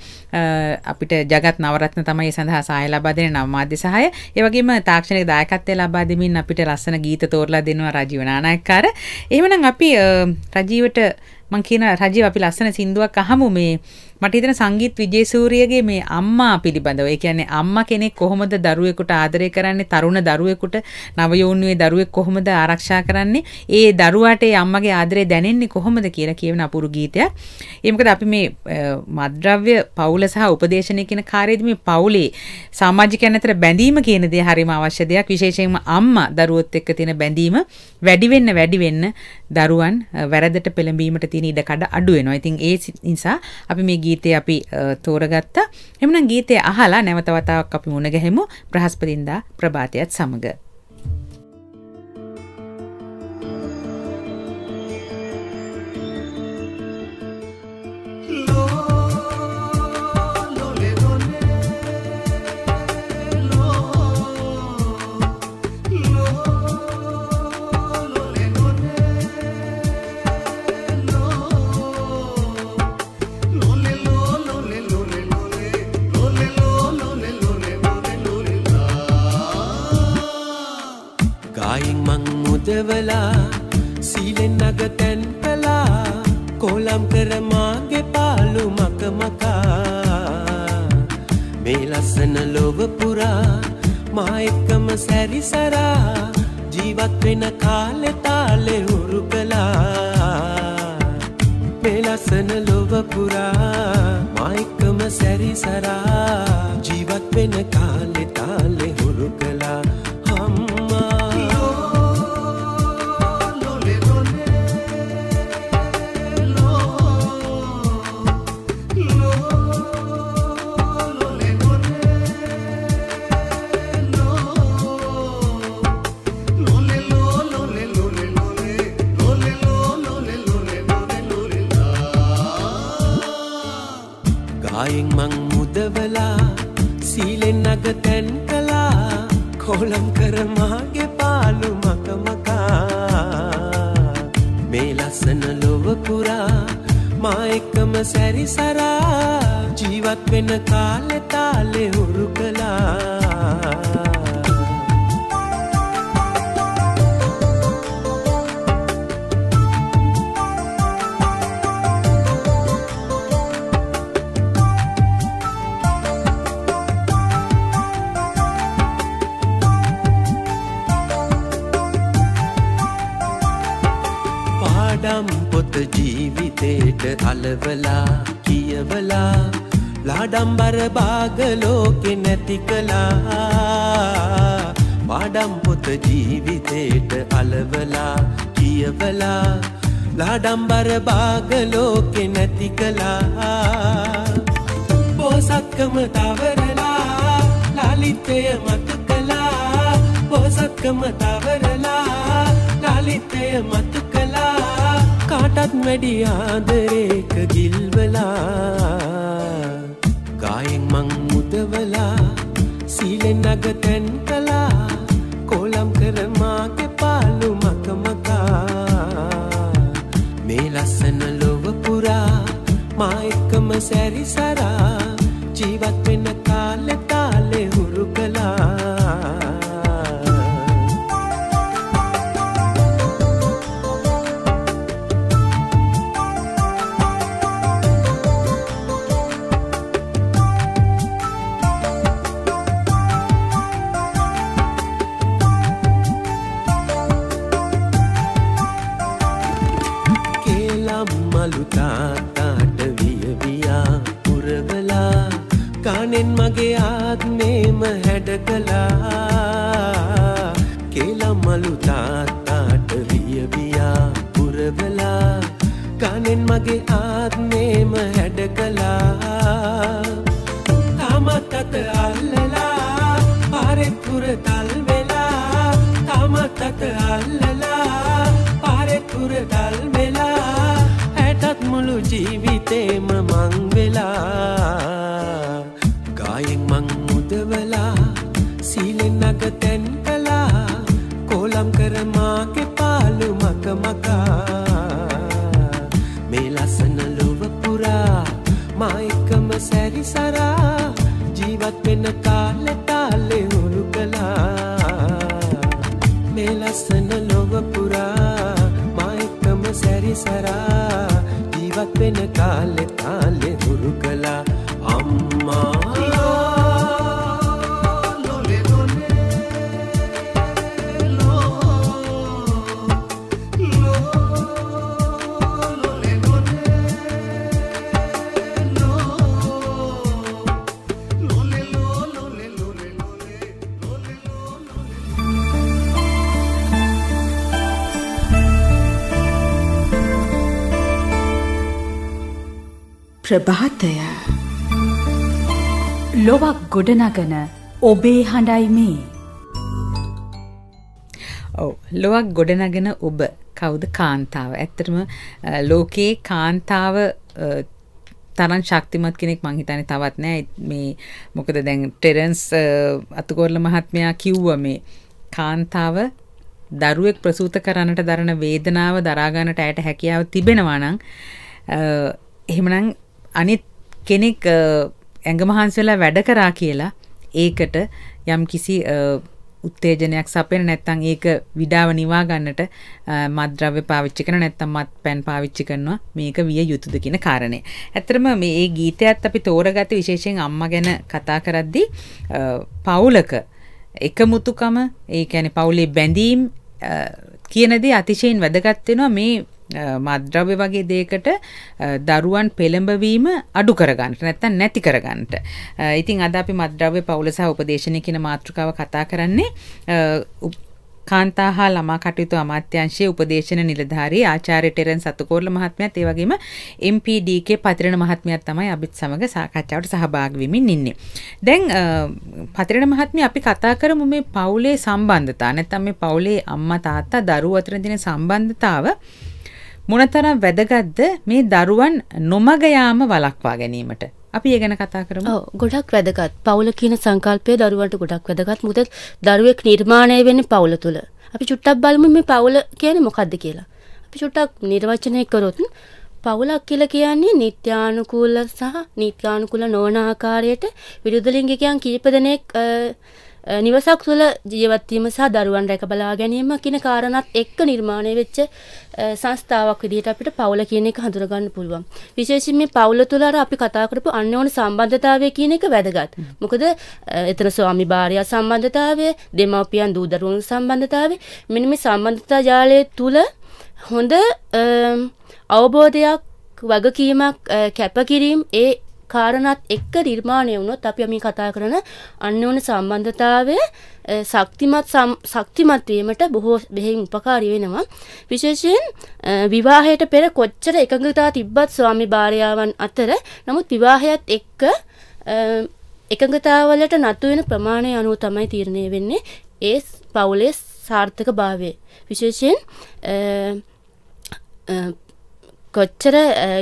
අපිට ජගත් නවරත්න තමයි සඳහා සහය ලබාදෙන නම්මාධ්‍ය සහය ඒවගේම තාක්ෂණක දායකත්වය ලබාදමින් අපිට ලස්සන ගීත තෝරලා දෙනවා රජවන නානායක්කාර එහෙමනම් අපි රජීවට මං කියන රජීව අපි ලස්සන සින්දුවක් අහමු මේ මට හිතෙන සංගීත් විජේසූරියගේ මේ අම්මා පිළිබඳව ඒ කියන්නේ අම්මා කෙනෙක් කොහොමද දරුවෙකුට ආදරය කරන්නේ තරුණ දරුවෙකුට නවයෝන්ුවේ දරුවෙක් කොහොමද ආරක්ෂා කරන්නේ ඒ දරුවාට ඒ අම්මගේ ආදරය දැනෙන්නේ කොහොමද කියලා කියවන අපුරු ගීතයක් ඒ මොකද අපි මේ මද්ද්‍රව්‍ය පවුල සහ උපදේශනය කියන කාර්යයේදී මේ පවුලේ සමාජිකයන් අතර බැඳීම කියන දේ හරිම අවශ්‍ය දෙයක් විශේෂයෙන්ම අම්මා දරුවොත් එක්ක තියෙන බැඳීම වැඩි වෙන්න වැඩි වෙන්න දරුවන් වැරදට පෙළඹීමට තියෙන ඉඩ කඩ අඩු වෙනවා. ඉතින් ඒ නිසා අපි මේ ගීත ගීතය අපි තෝරගත්තා එමන ගීතය අහලා නැවතවතාවක් අපි මුණ ගැහෙමු ප්‍රහස්පතින්දා ප්‍රභාතයත් සමඟ යුදවලා සීලෙන් නග තැන් පලා කෝලම් කරමාගේ පාලු මකමකා මේ ලස්සන ලොව පුරා මා එක්කම සැරිසරා ජීවත් වෙන කාලෙ තාලෙ හුරු කළා මේ ලස්සන ලොව පුරා මා එක්කම සැරිසරා ජීවත් වෙන කාලෙ තාලෙ කොලම් කර මාගේ පාලු මක මකා මේ ලස්සන ලොව පුරා මා එක්කම සැරිසරා ජීවත් වෙන කාලෙ තාලෙ හුරු කළා කියවලා කියවලා ලාඩම්බර බාගලෝකෙ නැති කළා පාඩම්පොත ජීවිතේට අලවලා කියවලා ලාඩම්බර බාගලෝකෙ නැති කළා පෝසත්කම තවරලා ලාලිතය මත කළා පෝසත්කම තවරලා ලාලිතය මත කළා කාටත් වැඩි ආදරේක ගිල්වලා ගායෙන් මං මුදවලා සීලෙන් නගතැන් කලා කොලම් කරමාක පාලු මකමකා මේ ලස්සන ලොව පුරා මා එක්කම සැරිසරා ජීවත් වෙන කාලෙ තාලෙ හුරු කලා ජීවිතේම මං වෙලා ගායෙන් මං මුදවලා සීලෙන් නග තැන් කලා කොලම් කර මාගේ පාලු මක මකා මේ ලස්සන ලොව පුරා මා එකම සැරිසරා ජීවත් වෙන කාලෙට ගොඩනගන ඔබේ හඬයි මේ. ඔව ලොවක් ගොඩනගෙන ඔබ කවුද කාන්තාව ඇත්තටම ලෝකයේ කාන්තාව තරන් ශක්තිමත් කෙනෙක් මංහිතන තවත් නෑ මේ මොකද දැන් ටෙරන්ස් අතුකොරල මහත්මයා කිව්ව මේ කාන්තාව දරුවෙක් ප්‍රසූත කරන්නට දරන වේදනාව දරාගන්නට ඇයට හැකියාව තිබෙනවා නං එහෙමනං අනිත් කෙනෙක් ඇඟමහන්සි වෙලා වැඩ කරා කියලා ඒකට යම් කිසි උත්තේජනයක් සපෙන නැත්තං ඒක විඩාව නිවා ගන්නට මද්‍රව්‍ය පාවිච්චි කරන නැත්තම් මත් පැන් පාවිච්චි කරනවා මේක විය යුතුද කියන කාරණය. ඇත්තරම මේ ඒ ගීතයත් අපි තෝරගත විශේෂයෙන් අම්මා ගැන කතා කරද්දී පවුලක එකමුතුකම ඒ කියන්නේ පවුලේ බැඳීම් කියනදී අතිශයින් වැදගත් වෙනවා මේ මද්‍රව්‍ය වගේ දේකට දරුවන් පෙළඹවීම අඩු කරගන්නට නැත්තම් නැති කරගන්නට. ඉතින් අද අපි මද්‍රව්‍ය පවුල සහ උපදේශනය කියන මාතෘකාව කතා කරන්නේ කාන්තා හා ළමා කටයුතු අමාත්‍යංශයේ උපදේශන නිලධාරී ආචාර්ය ටෙරන් සතුකෝරළ මහත්මයාත් ඒ වගේම MPDK පතිරණ මහත්මයාත් තමයි අපිත් සමග සාකච්ඡාවට සහභාගී වෙමින් ඉන්නේ. දැන් පතිරණ මහත්මිය අපි කතා කරමු මේ පවුලේ සම්බන්ධතා නැත්නම් මේ පවුලේ අම්මා තාත්තා දරුවෝ අතර තියෙන සම්බන්ධතාව මොනතරම් වැදගත්ද මේ දරුවන් නොමග යාම වළක්වා ගැනීමට අපි ඒ ගැන කතා කරමු. ඔව් ගොඩක් වැදගත්. පවුල කියන සංකල්පය දරුවන්ට ගොඩක් වැදගත්. මොකද දරුවෙක් නිර්මාණය වෙන්නේ පවුල තුල. අපි චුට්ටක් බලමු මේ පවුල කියන්නේ මොකද්ද කියලා. අපි චුට්ටක් නිර්වචනය කරොත් පවුලක් කියලා කියන්නේ නිත්‍යානුකූල සහ නිත්‍යානුකූල නොවන ආකාරයට විරුද්ධ ලිංගිකයන් කීප දෙනෙක් නිවසක් තුළ ජීවත්වීම සහ දරුවන් රැක බලා ගැනීම කියන කාරණාත් එක්ක නිර්මාණය වෙච්ච සංස්ථාවක් විදිහට අපිට පවුල කියන එක හඳුනගන්න පුළුවන්. විශේෂයෙන් මේ පවුල තුළ අර අපි කතා කරපු අන්‍යෝන්‍ය සම්බන්ධතාවය කියන එක වැදගත්. මොකද එතන ස්වාමි භාර්යා සම්බන්ධතාවය, දෙමව්පියන් දූ දරුවන් සම්බන්ධතාවය මෙන්න මේ සම්බන්ධතා ජාලය තුළ හොඳ අවබෝධයක් වගකීමක් කැපකිරීම ඒ කාරණත් එක්ක නිර්මාණය වුණොත් අපි මේ කතා කරන අන්න ඕන සම්බන්ධතාවය ශක්තිමත් ශක්තිමත් වීමට බොහෝ බෙහෙවින් උපකාරී වෙනවා. විශේෂයෙන් විවාහයට පෙර කොච්චර එකඟතා තිබ්බත් ස්වාමි භාර්යාවන් අතර නමුත් විවාහයත් එක්ක එකඟතාවලට නතු වෙන ප්‍රමාණය අනුව තමයි තීරණය වෙන්නේ ඒ පවුලේ සාර්ථක භාවය. විශේෂයෙන් කොච්චර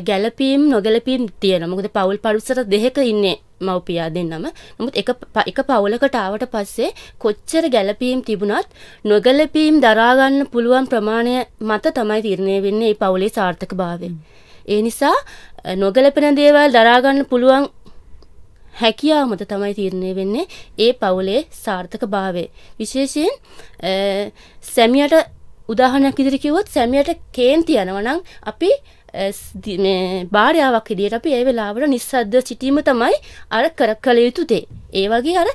ගැලපීම් නොගැලපීම් තියෙන මොකද පවුල් පරුසර දෙහක ඉන්නේ මව්පියා දෙන්නම නමුත් එක එක පවුලකට ආවට පස්සේ කොච්චර ගැලපීම් තිබුණත් නොගැලපීම් දරාගන්න පුළුවන් ප්‍රමාණය මත තමයි තීරණය වෙන්නේ මේ පවුලේ සාර්ථකභාවය. ඒ නිසා නොගැලපෙන දේවල් දරාගන්න පුළුවන් හැකියාව මත තමයි තීරණය වෙන්නේ ඒ පවුලේ සාර්ථකභාවය. විශේෂයෙන් සැමියාට උදාහරණයක් ඉදිරි කිව්වොත් සැමියාට කේන්ති යනවා නම් අපි මේ භාරයාවක් ඉදිරියට අපි ඒ වෙලාවට නිස්සද්ද සිටීම තමයි අර කර කළ යුතු දේ. ඒ වගේ අර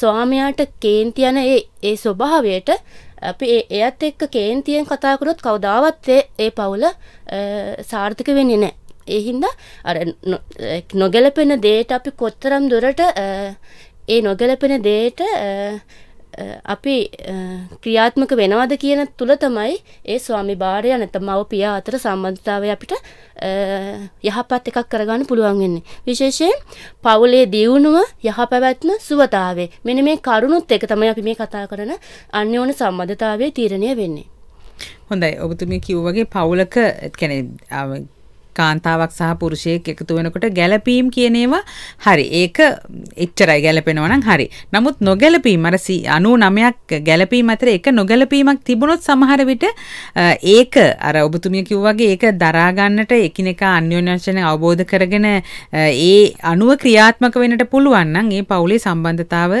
ස්වාමයාට කේන්ති යන ඒ ඒ ස්වභාවයට අපි එයත් එක්ක කේන්තියෙන් කතා කරොත් කවදාවත් ඒ පවුල සාර්ථක වෙන්නේ නැහැ. ඒ හින්දා අර නොගැලපෙන දේට අපි කොතරම් දුරට ඒ නොගැලපෙන දේට අපි ක්‍රියාත්මක වෙනවද කියන තුල තමයි ඒ ස්වාමි භාරය නැත්නම් මව පියා අතර සම්බන්ධතාවය අපිට යහපත් එකක් කරගන්න පුළුවන් වෙන්නේ. විශේෂයෙන් පවුලේ දියුණුව යහපැවැත්ම සුවතාවේ. මෙන්න මේ කරුණුත් එක තමයි අපි මේ කතා කරන අන්‍යෝන්‍ය සම්බන්ධතාවයේ තීරණය වෙන්නේ. හොඳයි ඔබතුමිය කිව්වාගේ පවුලක يعني කාන්තාවක් සහ පුරුෂයෙක් එකතු වෙනකොට ගැළපීම් කියන ඒවා හරි ඒක එච්චරයි ගැළපෙනවා නම් හරි. නමුත් නොගැළපීම් අර 99ක් ගැළපීම් අතර එක නොගැළපීමක් තිබුණොත් සමහර විට ඒක අර ඔබතුමිය කිව්වාගේ ඒක දරා ගන්නට එකිනෙකා අන්‍යෝන්‍යශන අවබෝධ කරගෙන ඒ අනුව ක්‍රියාත්මක වෙන්නට පුළුවන් නම් ඒ පවුලේ සම්බන්ධතාව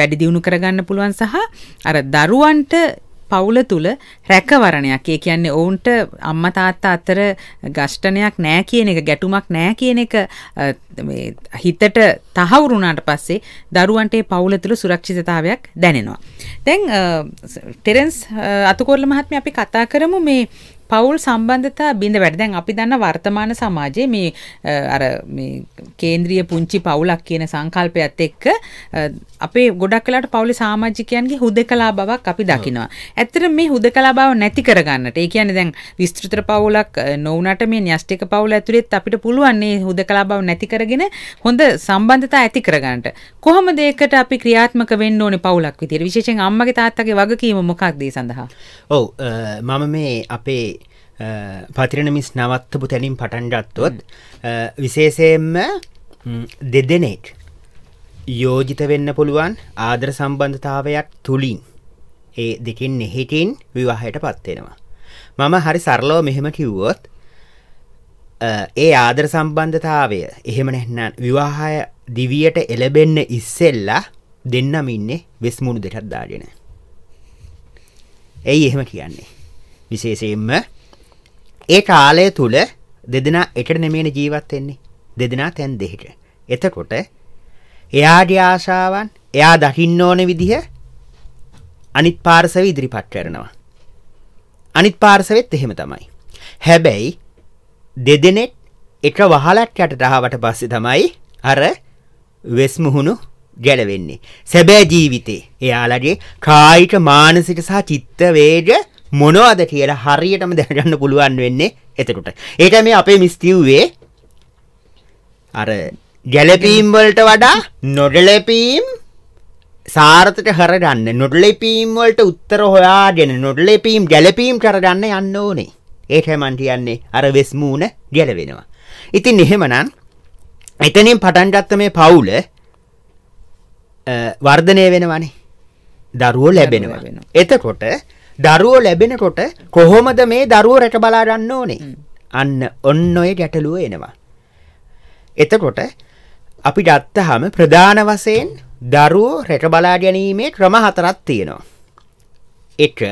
වැඩි දියුණු කරගන්න පුළුවන් සහ අර දරුවන්ට පවුල තුල රැකවරණයක්. ඒ කියන්නේ ඔවුන්ට අම්මා තාත්තා අතර ඝෂ්ටනයක් නැහැ කියන එක ගැටුමක් නැහැ කියන එක මේ හිතට තහවුරු වුණාට පස්සේ දරුවන්ට ඒ පවුල තුල සුරක්ෂිතතාවයක් දැනෙනවා. දැන් ටෙරන්ස් අතුකොල්ල මහත්මයා අපි කතා කරමු මේ පවුල් සම්බන්ධතා බිඳ වැඩ දැන් අපි දන්න වර්තමාන සමාජයේ මේ අර මේ කේන්ද්‍රීය පුංචි පවුලක් කියන සංකල්පයත් එක්ක අපේ ගොඩක් වෙලාට පවුලේ සමාජිකයන්ගේ හුදකලා බවක් අපි දකිනවා. ඇත්තට මේ හුදකලා බව නැති කරගන්නට. ඒ කියන්නේ දැන් විස්තෘත පවුලක් නොවුනට මේ න්‍යෂ්ටික පවුල ඇතුළෙත් අපිට පුළුවන් මේ හුදකලා බව නැති කරගෙන හොඳ සම්බන්ධතා ඇති කරගන්නට. කොහොමද ඒකට අපි ක්‍රියාත්මක වෙන්න ඕනේ පවුලක් විදියට? විශේෂයෙන් අම්මගේ තාත්තගේ වගකීම මොකක්ද ඒ සඳහා? ඔව් මම මේ අපේ පතිරණමිස් නවත්තපු තැනින් පටන්ගත්තොත් විශේෂයෙන්ම දෙදෙනෙක් යෝජිත වෙන්න පුළුවන් ආදර සම්බන්ධතාවයක් තුළින් ඒ දෙකින් නෙහිටින් විවාහයට පත්වෙනවා. මම හරි සරලෝ මෙහෙම කිව්වොත් ඒ ආදර සම්බන්ධතාවය එහෙම නැහනන් විවාහය දිවියට එලබෙන්න ඉස්සෙල්ලා දෙන්නම් ඉන්නේ වෙස්මුණු දෙටත්දාගෙන. ඇයි එහෙම කියන්නේ. විශේෂයෙන්ම ඒ කාලය තුල දෙදෙනා එකට නෙමෙයිනේ ජීවත් වෙන්නේ. දෙදෙනා තැන් දෙකට. එතකොට එයාගේ ආශාවන් එයා දකින්න ඕන විදිහ අනිත් පාර්ශව ඉදිරිපත් කරනවා. අනිත් පාර්ශවෙත් එහෙම තමයි. හැබැයි දෙදෙනෙක් එක වහලක් යටට ආවට පස්සේ තමයි අර වෙස් මුහුණු ගැලවෙන්නේ. සැබෑ ජීවිතේ එයාලගේ කායික මානසික සහ චිත්ත වේග මොනවද කියලා හරියටම දැනගන්න පුළුවන් වෙන්නේ එතකොට. ඒක මේ අපේ මිස් කිව්වේ අර ගැළපීම් වලට වඩා නොගැළපීම් සාර්ථක කරගන්න. නොගැළපීම් වලට උත්තර හොයාගෙන නොගැළපීම් ගැළපීම් කරගන්න යන්න ඕනේ. ඒකයි මන් කියන්නේ අර වෙස් මූණ ගැලවෙනවා. ඉතින් එහෙමනම් එතනින් පටන් ගත්ත මේ පවුල වර්ධනය වෙනවානේ. දරුවෝ ලැබෙනවා. එතකොට දරුවෝ ලැබෙනකොට කොහොමද මේ දරුවෝ රැට බලාරන්න ඕනේ අන්න ඔන්න ඔය ගැටලුව එනවා. එතකොට අපි ගත්තහම ප්‍රධාන වසයෙන් දරුවෝ රැට බලා ගැනීමේ ක්‍රම හතරත් තියෙනවා. එක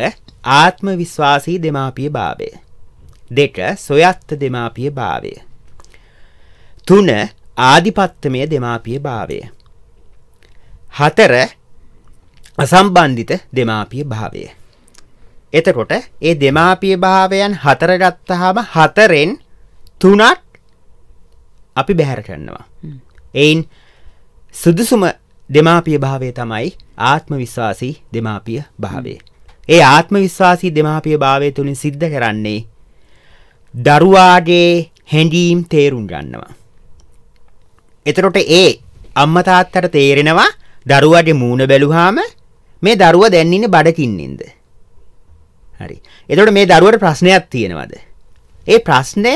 ආත්ම විශ්වාසී දෙමාපිය භාවය. දෙක සොයත්ත දෙමාපිය භාවය. තුන ආධිපත්තමය දෙමාපිය භාවය. හතර අසම්බන්ධිත දෙමාපිය භාවය. එතකොට ඒ දෙමාපිය භාවයන් හතර ගත්තහම හතරෙන් තුනක් අපි බැහැර කරනවා. එයින් සුදුසුම දෙමාපිය භාවය තමයි ආත්ම විශ්වාසී දෙමාපිය භාවය. ඒ ආත්ම විශ්වාසී දෙමාපිය භාවය තුළින් සිද්ධ කරන්නේ දරුවාගේ හැඩීම් තේරුම් ගන්නවා. එතකොට ඒ අම්මතාත්තට තේරෙනවා දරුවගේ මූුණ බැලුහාම මේ දරුව දැන්නන්නේ බඩකින්නින්ද. හරි එතකොට මේ දරුවට ප්‍රශ්නයක් තියෙනවද ඒ ප්‍රශ්නය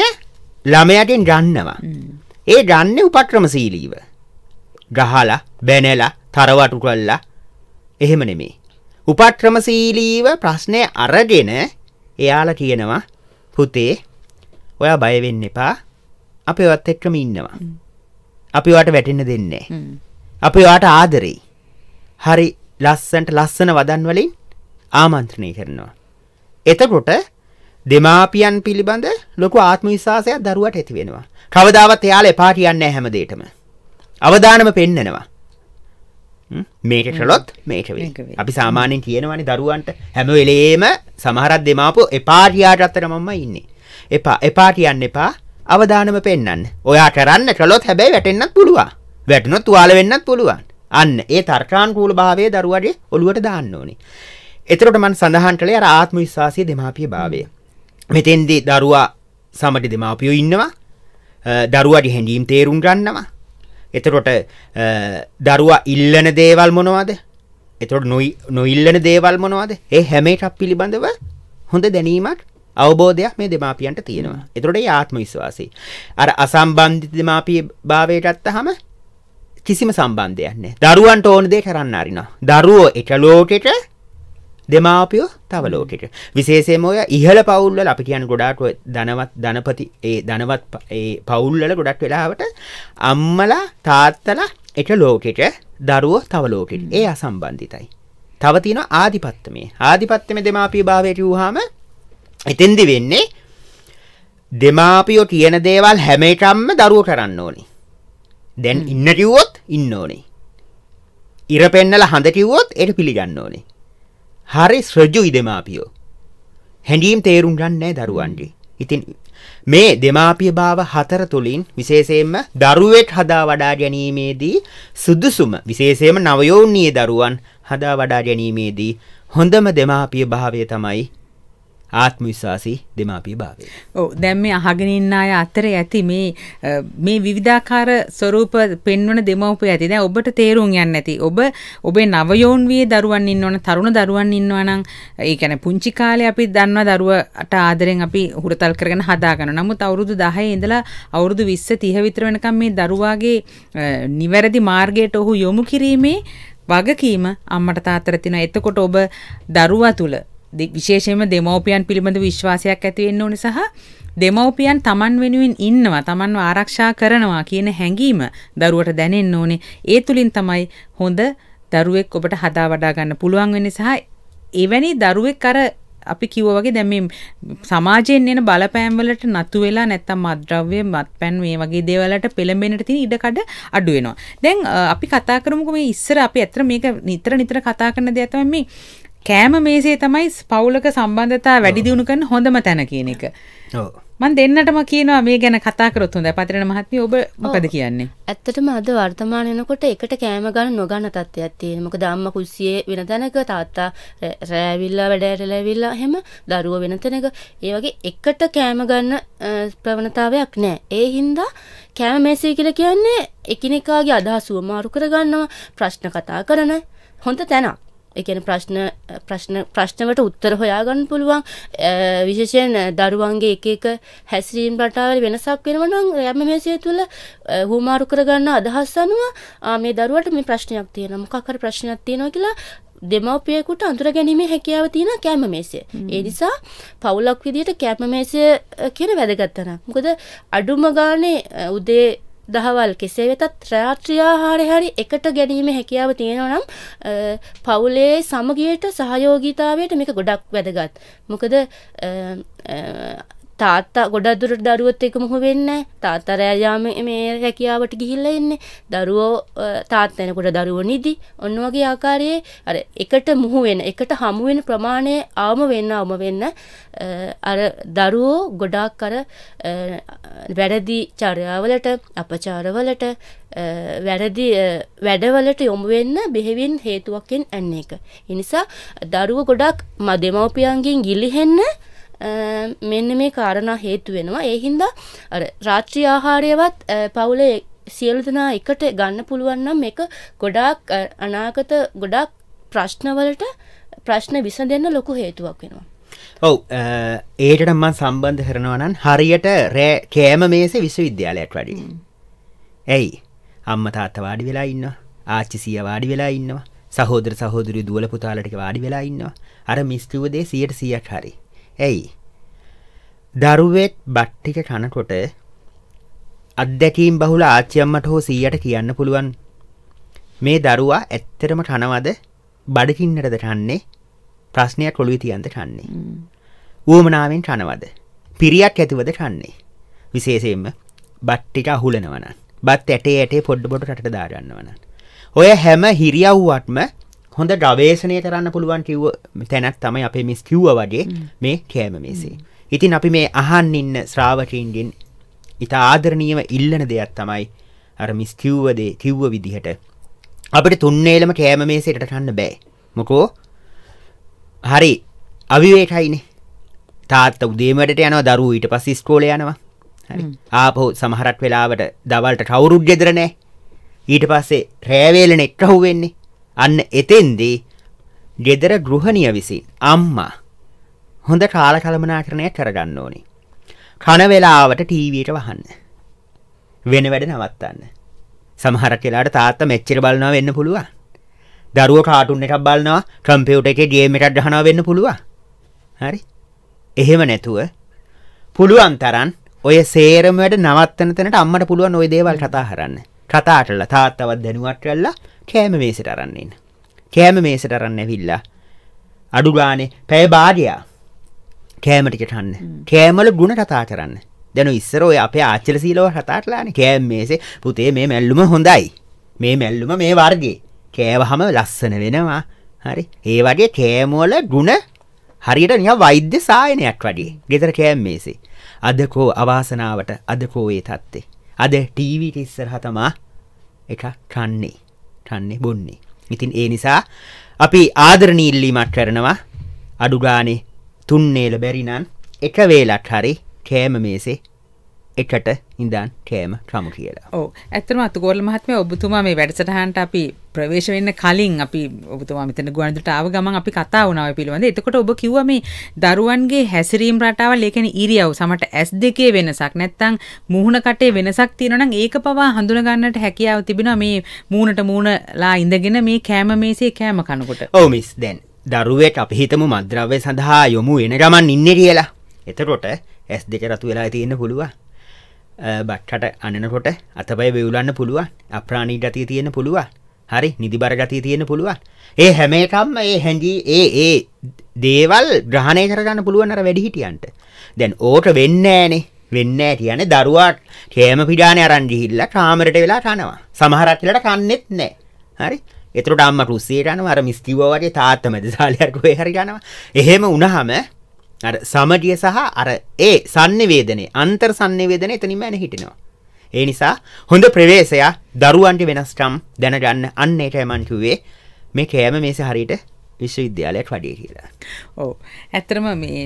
ළමයටෙන් ගන්නවා ඒ ගන්න උපක්‍රම සීලීව ගහලා බැනලා තරවටු කල්ලා එහෙම නෙමේ උපක්‍රම සීලීව ප්‍රශ්නය අරගෙන එයාල කියනවා පුතේ ඔයා බයවෙන්න එපා අපි වත් එක්කම ඉන්නවා අපි වට වැටෙන දෙන්නේ අපි වාට ආදරෙයි හරි ලස්සන්ට ලස්සන වදන් වලින් ආමන්ත්‍රණය කරනවා එතකොට දෙමාපියන් පිළිබඳ ලොකු ආත්ම විශ්වාසයක් දරුවට ඇති වෙනවා. කවදාවත් එයාලා එපා කියන්නේ හැම දෙයකම. අවදානම පෙන්නනවා. මේක කළොත් මේක වෙයි. අපි සාමාන්‍යයෙන් කියනවනේ දරුවන්ට හැම වෙලේම සමහරක් දෙමාපියෝ එපා කියාටතර මම ඉන්නේ. එපා එපා කියන්න එපා. අවදානම පෙන්නන්න. ඔයා කරන්න කළොත් හැබැයි වැටෙන්නත් පුළුවන්. වැටුණොත් තුවාල වෙන්නත් පුළුවන්. අන්න ඒ තර්කානුකූල භාවයේ දරුවගේ ඔළුවට දාන්න ඕනේ. එතරට මන් සඳහන්ටලේ අර ආත්ම විශවාසය දෙමාපිය භාවය මෙතෙන්දී දරුවා සමට දෙමාපියෝ ඉන්නවා දරුවට හැඩීම් තේරුම් ගන්නවා එතරොට දරුවා ඉල්ලන දේවල් මොනවාද එතොට නොඉල්ලන දේවල් මොනවාද ඒ හැමේටක් පිළිබඳව හොඳ දැනීමක් අවබෝධයක් මේ දෙමාපියන්ට තියෙනවා එතොට ආත්ම විශ්වාසී අර අසම්බන්ධි දෙමාපිය භාවයටත්ත හම කිසිම සම්බන්ධයන්නේ දරුවන්ට ඕන දේ කරන්න අරිනවා දරුවෝ එක ලෝකෙට දෙමාපියෝ තව ලෝකෙට විශේෂයෙන්ම ඔය ඉහළ පවුල්වල අපි කියන්නේ ගොඩාක් ධනවත් ධනපති ඒ ධනවත් ඒ පවුල්වල ගොඩක් වෙලාවට අම්මලා තාත්තලා එක ලෝකෙට දරුවෝ තව ලෝකෙට ඒ අසම්බන්ධිතයි තව තියෙනවා ආධිපත්‍යමේ ආධිපත්‍යමේ දෙමාපිය භාවයට වුවාම එතෙන්දි වෙන්නේ දෙමාපියෝ කියන දේවල් හැම එකක්ම දරුවෝ කරන්න ඕනේ දැන් ඉන්න කිව්වොත් ඉන්න ඕනේ ඉර පෙන්නලා හඳ කිව්වොත් ඒක පිළිගන්න ඕනේ හරි ශ්‍රජුයි දෙමාපියෝ. හැඩීම් තේරුම් ගන්නෑ දරුවන්ගේ. ඉතින් මේ දෙමාපිය භාව හතර තුළින් විශේෂයෙන්ම දරුවෙක් හදා වඩා ගැනීමේදී සුදුසුම විශේෂයෙන්ම නවයෝන්නීය දරුවන් හදා වඩා ගැනීමේදී හොඳම දෙමාපිය භාවය තමයි ආත්ම විශ්වාසී දෙමාපිය භාවය. ඔව් දැන් මේ අහගෙන ඉන්න අය අතරේ ඇති මේ මේ විවිධාකාර ස්වරූප පෙන්වන දෙමව්පිය ඇති. දැන් ඔබට තේරුම් යන්නේ නැති. ඔබ ඔබේ නව යෝන්වියේ දරුවන් ඉන්නවන තරුණ දරුවන් ඉන්නවා නම් ඒ කියන්නේ පුංචි කාලේ අපි දන්නවා දරුවට ආදරෙන් අපි හුරතල් කරගෙන හදා ගන්නවා. නමුත් අවුරුදු 10 ඉඳලා අවුරුදු 20 30 විතර වෙනකම් මේ දරුවාගේ නිවැරදි මාර්ගයට ඔහු යොමු කිරීමේ වගකීම අම්මට තාත්තට තියෙනවා. එතකොට ඔබ දරුවා තුල විශේෂයෙන්ම දෙමව්පියන් පිළිබඳ විශ්වාසයක් ඇති වෙන්න ඕනේ සහ දෙමව්පියන් Taman වෙනුවෙන් ඉන්නවා Tamanව ආරක්ෂා කරනවා කියන හැඟීම දරුවට දැනෙන්න ඕනේ. ඒ තුලින් තමයි හොඳ දරුවෙක් ඔබට හදා වඩා ගන්න පුළුවන් වෙන්නේ සහ එවැනි දරුවෙක් අර අපි කිව්වා වගේ දැන් මේ සමාජයෙන් එන බලපෑම් වලට නතු වෙලා නැත්තම් මත්ද්‍රව්‍ය මත්පැන් මේ වගේ දේවල්ට පෙළඹෙන්නට තියෙන ඉඩකඩ අඩු වෙනවා. දැන් අපි කතා කරමුකෝ මේ ඉස්සර අපි ඇත්තට මේක නිතර නිතර කතා කරන දෙයක් තමයි මේ කෑම මේසේ තමයි පවුලක සම්බන්ධතා වැඩි දියුණු කරන හොඳම තැන කියන එක. මන් දෙන්නටම කියනවා මේ ගැන කතා කරොත් හොඳයි. පතරණ මහත්මිය ඔබ මොකද කියන්නේ? ඇත්තටම අද වර්තමාන වෙනකොට එකට කෑම ගන්න නොගන්න තත්ත්වයක් තියෙනවා. මොකද අම්මා කුස්සියේ වෙන තැනක තාත්තා රෑවිලා වැඩ ඇරලා ඇවිල්ලා එහෙම දරුවෝ වෙන තැනක ඒ වගේ එකට කෑම ගන්න ප්‍රවණතාවයක් නැහැ. ඒ හින්දා කෑම මේසේ කියලා කියන්නේ එකිනෙකාගේ අදහස් උමාරු කරගන්නවා, ප්‍රශ්න කතා කරන හොඳ තැනක්. එකන ප්‍රශ්න ප්‍රශ්න ප්‍රශ්නවට උත්තර හොයාගන්න පුළුවන් විශේෂයෙන් දරුවන්ගේ එක එක හැසිරීම් රටාවල වෙනසක් වෙනවා නම් යම මේසය තුළ හුමාරු කරගන්න අදහස් අනුව මේ දරුවට මේ ප්‍රශ්නයක් තියෙනවා මොකක් හරි ප්‍රශ්නයක් තියෙනවා කියලා දෙමව්පියෙකුට අඳුර ගැනීමේ හැකියාව තියෙන කෑම මේසය. ඒ නිසා පවුලක් විදියට කෑම මේසය කියන වැදගත් තැනක්. මොකද අඩුම ගානේ උදේ දහවල් කෙසේ වෙතත් රාත්‍රියාහාරය හරි එකට ගැනීම හැකියාව තියෙනවා නම් පවුලේ සමගියට සහයෝගීතාවයට මේක ගොඩක් වැදගත්. මොකද තාත්තා ගොඩක් දුරට දරුවොත් එක මොහො වෙන්නේ තාත්තා රෑයාම මේ රැකියාවට ගිහිල්ලා එන්නේ දරුවෝ තාත්තා එනකොට දරුවෝ නිදි ඔන්න වගේ ආකාරයේ අර එකට මුහු වෙන එකට හමු වෙන ප්‍රමාණය ආවම වෙන්න අවම වෙන්න අර දරුවෝ ගොඩාක් අර වැරදි චර්යාවලට අපචාරවලට වැරදි වැඩවලට යොමු වෙන්න බෙහෙවින් හේතුවක්ෙන් ඇන්නේ එක. ඒ නිසා දරුවෝ ගොඩක් මදෙමව්පියන්ගෙන් ගිලිහෙන්න මෙන්න මේ කාරණා හේතු වෙනවා ඒ හින්දා අර රාත්‍රී ආහාරයවත් පවුලේ සියලු දෙනා එකට ගන්න පුළුවන් නම් මේක ගොඩාක් අනාගත ගොඩාක් ප්‍රශ්නවලට ප්‍රශ්න විසඳෙන්න ලොකු හේතුවක් වෙනවා ඔව ඒටට මන් සම්බන්ධ කරනවනන් හරියට රෑ කෑම මේස විශ්වවිද්‍යාලයට වැඩි ඇයි අම්ම තාත්ත වාඩි වෙලා ඉන්න ආච්චිසිය වාඩි වෙලා ඉන්නවා සහෝදර සහෝදරය දුවල පුතාලටික වාඩි වෙලා ඉන්නවා අර මිස්තුවදේ සියට සියක් හරි ඇයි දරුවෙත් බට්ටික කනකොට අත්දැකීම් බහුල ආච්චියම්මට හෝ සීයට කියන්න පුළුවන් මේ දරුවා ඇත්තරම කනවද බඩකින්නටද කන්නේ ප්‍රශ්නයක් කොළුවි තියන්ද කන්නේ ඌමනාවෙන් කනවද පිරියක් ඇතිවද කන්නේ විශේෂයෙන්ම බට්ටික අහුලනවන බත් ඇටේ ඇටේ පොඩ්ඩ බොඩ රට දාගන්නවන ඔය හැම හිරියව්වටම හොඳ ගවේශනය කරන්න පුළුවන් කිව්ව තැනක් තමයි අපේ මිස් කිව්ව වගේ මේ කෑම මේසේ. ඉතින් අපි මේ අහන් ඉන්න ශ්‍රාවකීන්ගෙන් ඉතා ආදරණීයව ඉල්ලන දෙයක් තමයි අර මිස් කිව්වදේ කිව්ව විදිහට අපිට තුන්නේලම කෑම මේසේට කන්න බෑ. මොකෝ හරි අවිවේකයිනේ තාත්ත උදේමට යනවා දරුවෝ ඊට පස්සේ ඉස්කෝලේ යනවා. හරි. ආපහු සමහරක් වෙලාවට දවල්ට කවුරුත් ගෙදර නැහැ. ඊට පස්සේ රෑවේලනේ එක්කහුවෙන්නේ. අන්න එතෙන්දී ගෙදර ගෘහණිය විසින් අම්මා හොඳ කාල කළමනාකරණය කරගන්න ඕනි. කන වෙලාවට ටීවීට වහන්න. වෙන වැඩ නවත්තන්න. සමහර කෙලාට තාත්ත මෙච්චර බලනවා වෙන්න පුළුවන්. දරුව කාටුන් එකක් බලනවා කම්පියුට එකේ ගේම් එකක් ගහනවා වෙන්න පුළුවන්. හරි? එහෙම නැතුව පුළුවන් තරම් ඔය සේරම වැඩ නවත්තන තැනට අම්මට පුළුවන් ওই දේවල් කතා කරන්න. කතා කරලා තාත්තවත් දැනුවත් කරලා කෑම මේසට අරන්න එන්න. කෑම මේසට අරන්න ඇවිල්ලා අඩු ගානේ පැය භාගයක් කෑම ටිකට අන්න. කෑමවල ಗುಣ කතා කරන්න. දැන් ඉස්සර ඔය අපේ ආච්චල සීලව කතා කරලානේ කෑම මේසේ පුතේ මේ මැල්ලුම හොඳයි. මේ මැල්ලුම මේ වර්ගේ. කෑවහම ලස්සන වෙනවා. හරි. ඒ වගේ කෑමවල ಗುಣ හරියට නිකන් වෛද්‍ය සායනයක් වගේ. ගෙදර කෑම් මේසේ. අද කෝ අවාසනාවට අද කෝ ඒ තත්ත්වේ. අද ටීවීට ඉස්සරහ තමා එක කන්නේ. කන්නේ බොන්නේ ඉතින් ඒ නිසා අපි ආදරණීල්ලීමක් කරනවා අඩුගානේ තුන්නේල බැරිනන් එක වේලක් හරි කෑම මේසේ එකට ඉඳන් කෑම ක්‍රම කියලා ඕ ඇත්තම අතුගොල්ල මහත්මය ඔබතුමා මේ වැඩසටහන්ට අපි ප්‍රවේශ වෙන්න කලින් අපි ඔබතුමා මෙතන ගුවන්විදුලට ආව ගමන් අපි කතා වුණා ඔය පිළිබඳ. එතකොට ඔබ කිව්වා මේ දරුවන්ගේ හැසිරීම රටාවල් ඒ කියන්නේ ඉරියව් සමට S2 වෙනසක් නැත්නම් මුහුණ කටේ වෙනසක් තියෙනවා නම් ඒක පවා හඳුන ගන්නට හැකියාව තිබෙනවා මේ මූණට මූණලා ඉඳගෙන මේ කෑම මේසේ කෑම කනකොට. ඔව් මිස් දැන් දරුවෙක් අපි හිතමු මද්‍රව්‍ය සඳහා යොමු වෙන ගමන් ඉන්නේ කියලා. එතකොට ඇස් දෙක රතු වෙලා තියෙන්න පුළුවන්. බට්ටට අනනකොට අතපය වෙවුලන්න පුළුවන්. අප්‍රාණීඩ අතිය තියෙන්න පුළුවන්. හරි නිදිබරගතිය තියෙන පුළුවන් ඒ හැමේකම්ම ඒ හැඳී ඒ ඒ දේවල් ග්‍රහණය කරගන්න පුළුවන්නර වැඩිහිටියන්ට දැන් ඕට වෙන්නෑනේ වෙන්න තියන දරුවාට හේම පිඩාන අරන්ජිහිල්ල කාමරට වෙලා කනවා සමහරත්ලට කන්නෙත් නෑ හරි එතුට අම්ම රුස්සේටන අර මිස්තිවෝගේ තාත්තමද සාලයක් හරි ගනවා එහෙම උනහම සමටිය සහ අර ඒ සන්නවේදනේ අන්තර් සන්නවේදන එතනින්ම ඇන හිටිනවා ඒ නිසා හොඳ ප්‍රවේශයක් දරුවන්ට වෙනස්කම් දැනගන්න අන්නේට මං කිව්වේ මේ කෑම මේස හරියට විශ්වවිද්‍යාලයට වඩේ කියලා. ඔව්. ඇත්තටම මේ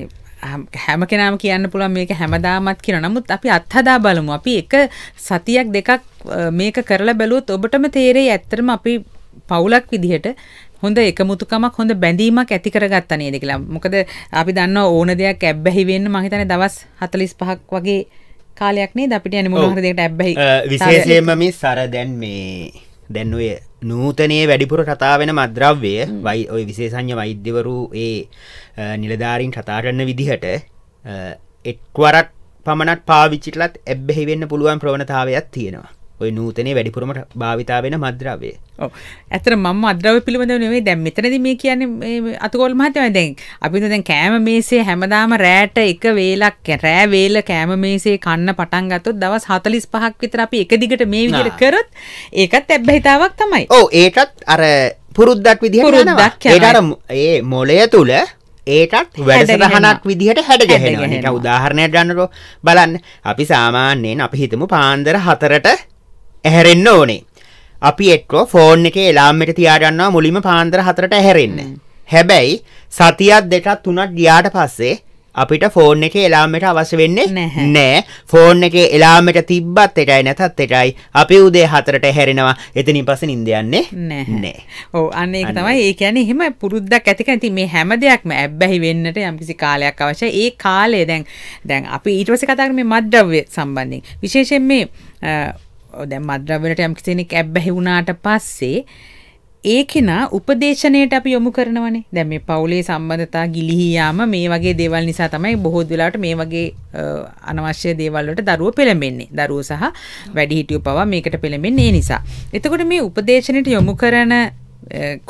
හැම කෙනාම කියන්න පුළුවන් මේක හැමදාමත් කියන නමුත් අපි අත්හදා බලමු. අපි එක සතියක් දෙකක් මේක කරලා බැලුවොත් ඔබටම තේරෙයි ඇත්තටම අපි පවුලක් විදිහට හොඳ එකමුතුකමක් හොඳ බැඳීමක් ඇති කරගත්තා නේද කියලා. මොකද අපි දන්නවා ඕන දෙයක් ඇබ්බැහි වෙන්න මම හිතන්නේ දවස් 45ක් වගේ කාලයක්නේ අපිට යන මොහරදයට ඇබ්බයි විශේෂයෙන්ම මේ සර දැන් මේ දැන් ඔය නූතනයේ වැඩිපුර කතා වෙන මද්‍රව්‍ය වයි ඔය විශේෂඥ වෛද්‍යවරු ඒ නිලධාරීන් කතාරන්න විදිහට එක්වරක් පමණක් පාවිච්චිටලත් එබ්බෙහි වෙන්න පුළුවන් ප්‍රවණතාවයක් තියෙනවා ඔය නූතනේ වැඩිපුරමට භාවිතා වෙන මද්‍රව්‍ය ඇතර මම අද්‍රව පිළිබඳ නෙවේ දැන් මෙතනද මේ කියන්නේ අතුකොල් මහතම දැන් අපි දැන් කෑම මේසේ හැමදාම රෑට එක වේලක් රෑ වේල කෑම මේසේ කන්න පටන් ගත්තොත් දවස් 45ක් විතර අපි එක දිගට මේ විදිහට කරොත් ඒකත් ඇබ්බැහිතාවක් තමයි ඔව් ඒකත් අර පුරුද්දක් විදිහට යනවා ඒක අර ඒ මොලය තුල ඒටත් වැඩසටහනක් විදිහට හැඩගැහෙනවා උදාහරණයක් ගන්නකො බලන්න අපි සාමාන්‍යයෙන් අපි හිතමු පාන්දර හතරට ඇහැරෙන්න ඕනේ අපි එක්කෝ ෆෝන් එක එලාම්මට තියාගන්නවා මුලිම පාන්දර හතරට ඇහැරෙන්න හැබැයි සතියත් දෙකත් තුනත් ගියාට පස්සේ අපිට ෆෝන් එක එලාමට අවශ්‍ය වෙන්නේ නෑ ෆෝන් එක එලාමට තිබ්බත් එකයි නැතත් එකයි අපි උදේ හතරට හැරෙනවා එතනි පස නින්දයන්නේ නෑ ඕ අන්න එක තමයි ඒ කියන එහෙම පුරුද්දක් ඇතික ඇති මේ හැම දෙයක්ම ඇබ්බැහි වෙන්නට යම්කිසි කාලයක් අවශ්‍ය ඒ කාලය දැන් දැන් අපි ඊටවස කතාර මේ මද්දව්‍ය සම්බන්ධින් විශේෂෙන් මේ දැ මද්‍රවලට යම් කෙනෙක් ඇබ්බැහි වුණාට පස්සේ ඒ කෙනා උපදේශනයට අපි යොමු කරනවනේ දැන් මේ පවුලේ සම්බන්ධතා ගිලිහියාම මේ වගේ දේවල් නිසා තමයි බොහෝ වෙලාවට මේ වගේ අනවශ්‍ය දේවල් වලට දරුවෝ පෙළඹෙන්නේ දරුවෝ සහ වැඩිහිටියෝ පවා මේකට පෙළඹෙන්නේ ඒ නිසා එතකොට මේ උපදේශනයට යොමු කරන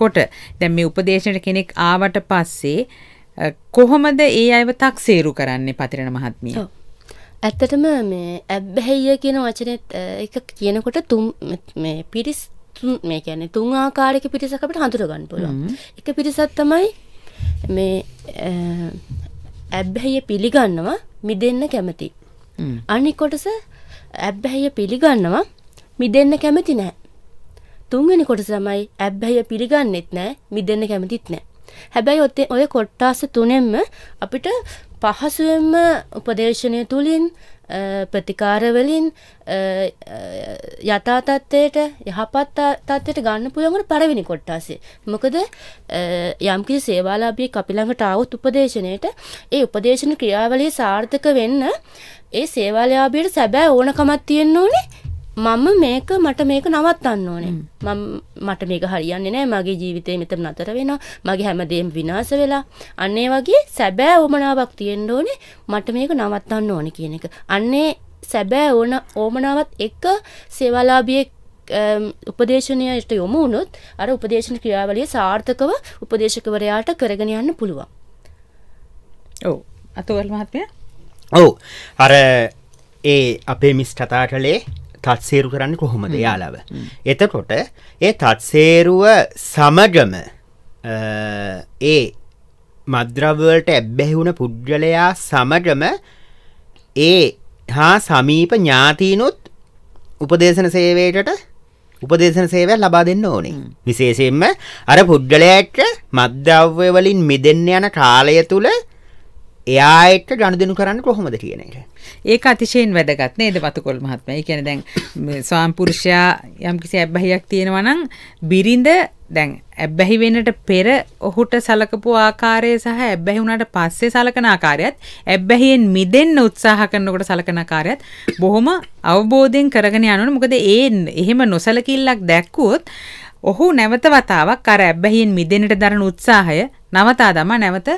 කොට දැන් මේ උපදේශනයට කෙනෙක් ආවට පස්සේ කොහොමද ඒ අයව තක්සේරු කරන්නේ පතිරණ මහත්මිය ඇත්තටම මේ ඇබ්බැහැය කියන වචනෙත් එක කියනකොට තුම් මේ පිරිස් මේ කියන්නේ තුන් ආකාරයක පිරිසක් අපිට හඳුර ගන්න පුළුවන්. එක පිරිසක් තමයි මේ ඇබ්බැහැය පිළිගන්නවා මිදෙන්න කැමති. අනිත් කොටස ඇබ්බැහැය පිළිගන්නවා මිදෙන්න කැමති නැහැ. තුන්වෙනි කොටස තමයි ඇබ්බැහැය පිළිගන්නෙත් නැහැ මිදෙන්න කැමතිත් නැහැ. හැබැයි ඔය කොට්ටාස තුනෙන්ම අපිට පහසුවෙන්ම උපදේශනය තුළින් ප්‍රතිකාරවලින් යථාතත්වයට යහපත් තත්වයට ගන්න පුළුවන්ට පළවෙනි කොට්ටාසේ. මොකද යම්කිසි සේවාලාභී කපිළඟට આવුත් උපදේශනයට ඒ උපදේශන ක්‍රියාවලිය සාර්ථක වෙන්න ඒ සේවාලාභීට සැබෑ ඕනකමක් තියෙන්න ඕනේ මම මේක මට මේක නවත්තන්න ඕනේ. මම මට මේක හරියන්නේ නැහැ. මගේ ජීවිතේ මෙතන නතර වෙනවා. මගේ හැමදේම විනාශ වෙලා. අන්න ඒ වගේ සැබෑ වමනාවක් තියෙන්න ඕනේ. මට මේක නවත්තන්න ඕනේ කියන එක. අන්නේ සැබෑ ඕන ඕමනාවත් එක්ක සේවාලාභියෙක් උපදේශනයට යොමු වුණොත් අර උපදේශන ක්‍රියාවලිය සාර්ථකව උපදේශකවරයාට කරගෙන යන්න පුළුවන්. ඔව්. අතවල් මහත්මයා. ඔව්. අර ඒ අපේ මිස් කතා කළේ තත්සේරු කරන්න කොහොමද යාලව. එතකොට ඒ තත්සේරුව සමගම ඒ මද්‍රවලට ඇබ්බැහිවුණ පුද්ගලයා සමගම ඒ හා සමීප ඥාතිීනුත් උපදේශන සේවයටට උපදේශන සේවය ලබා දෙන්න ඕනේ. විශේෂයෙන්ම අර පුද්ගලයට මද්දව්‍ය වලින් මිදෙන්න යන කාලය තුළ එයා එක්ක ගනුදෙනු කරන්න කොහොමද කියන එක. ඒක අතිශයින් වැදගත් නේද වතුකොළ මහත්මයා. ඒ කියන්නේ දැන් ස්වාම්පුරුෂයා යම්කිසි ඇබ්බැහියක් තියෙනවා නම් බිරිඳ දැන් ඇබ්බැහි වෙන්නට පෙර ඔහුට සලකපු ආකාරය සහ ඇබ්බැහි වුණාට පස්සේ සලකන ආකාරයත් ඇබ්බැහියෙන් මිදෙන්න උත්සාහ කරනකොට සලකන ආකාරයත් බොහොම අවබෝධයෙන් කරගෙන යන්න ඕනේ. මොකද ඒ එහෙම නොසලකිල්ලක් දැක්කුවොත් ඔහු නැවත වතාවක් අර ඇබ්බැහියෙන් මිදෙන්නට දරන උත්සාහය නවතා දමා නැවත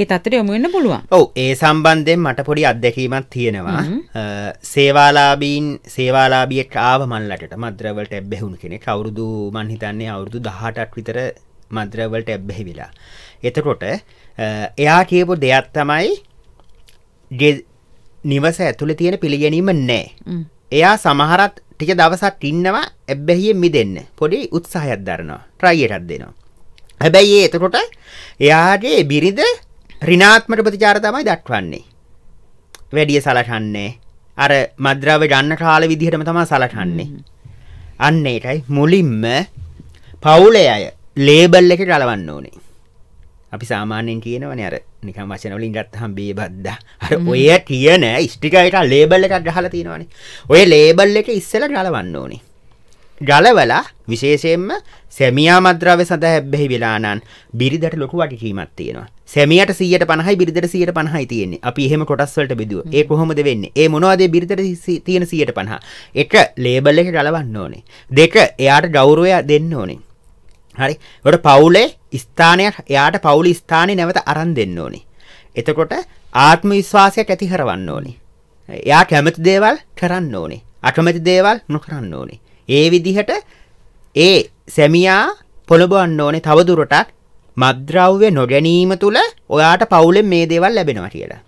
ඒ තත්ත්වයට යොමු වෙන්න පුළුවන්. ඔව් ඒ සම්බන්ධයෙන් මට පොඩි අත්දැකීමක් තියෙනවා. සේවාලාභීන් සේවාලාභියෙක් ආව මන් ලටට මද්රවලට ඇබ්බැහුණු කෙනෙක් අවුරුදු මන් හිතන්නේ අවුරුදු 18ක් විතර මද්‍රවලට ඇබ්බැහි විලා. එතකොට එයා කියපු දෙයක් තමයි නිවස ඇතුළේ තියෙන පිළිගැනීම නැහැ. එයා සමහරත් ටික දවසක් ඉන්නවා ඇබ්බැහියෙන් මිදෙන්න. පොඩි උත්සාහයක් දරනවා. try එකක් දෙනවා. හැබැයි එතකොට එයාගේ බිරිඳ රිනාත්මට ප්‍රතිචාර තමයි දක්වන්නේ. වැඩිය සලකන්නේ අර මද්‍රව්‍ය ගන්න කාල විදිහටම තමයි සලකන්නේ. අන්න ඒටයි මුලින්ම පවුලේ අය ලේබල් එකට ගලවන්න ඕනේ. අපි සාමාන්‍යයෙන් කියනවනේ අර නිකන් වචන වලින් ගත්තහම බේබද්දා. අර ඔය කියන ස්ටිකර් එක ලේබල් එකක් ගහලා තියෙනවනේ. ඔය ලේබල් එක ඉස්සෙල්ලා ගලවන්න ඕනේ. ගලවලා විශේෂයෙන්ම සැමියා මද්‍රව්‍ය සඳහා හැබ්බැහි වෙලානන් බිරිදට ලොකු වටිකීමක් තියෙනවා. සැමියාට 150යි බිරිදට 150යි තියෙන්නේ. අපි එහෙම කොටස් වලට බෙදුවා. ඒ කොහොමද වෙන්නේ? ඒ මොනවද බිරිදට තියෙන 150? එක ලේබල් එක ගලවන්න ඕනේ. දෙක එයාට ගෞරවය දෙන්න ඕනේ. හරි. ඒකට පවුලේ ස්ථානයක් එයාට පවුල ස්ථානේ නැවත අරන් දෙන්න ඕනේ. එතකොට ආත්ම විශ්වාසයක් ඇති කරවන්න ඕනේ. එයා කැමති දේවල් කරන්න ඕනේ. අකමැති දේවල් නොකරන්න ඕනේ. ඒ විදිහට ඒ සැමියා පොළඹවන්න ඕනේ තවදුරටත් මද්ද්‍රව්‍ය නොගැනීම තුළ ඔයාට පවුලෙන් මේ දේවල් ලැබෙනවා කියලා.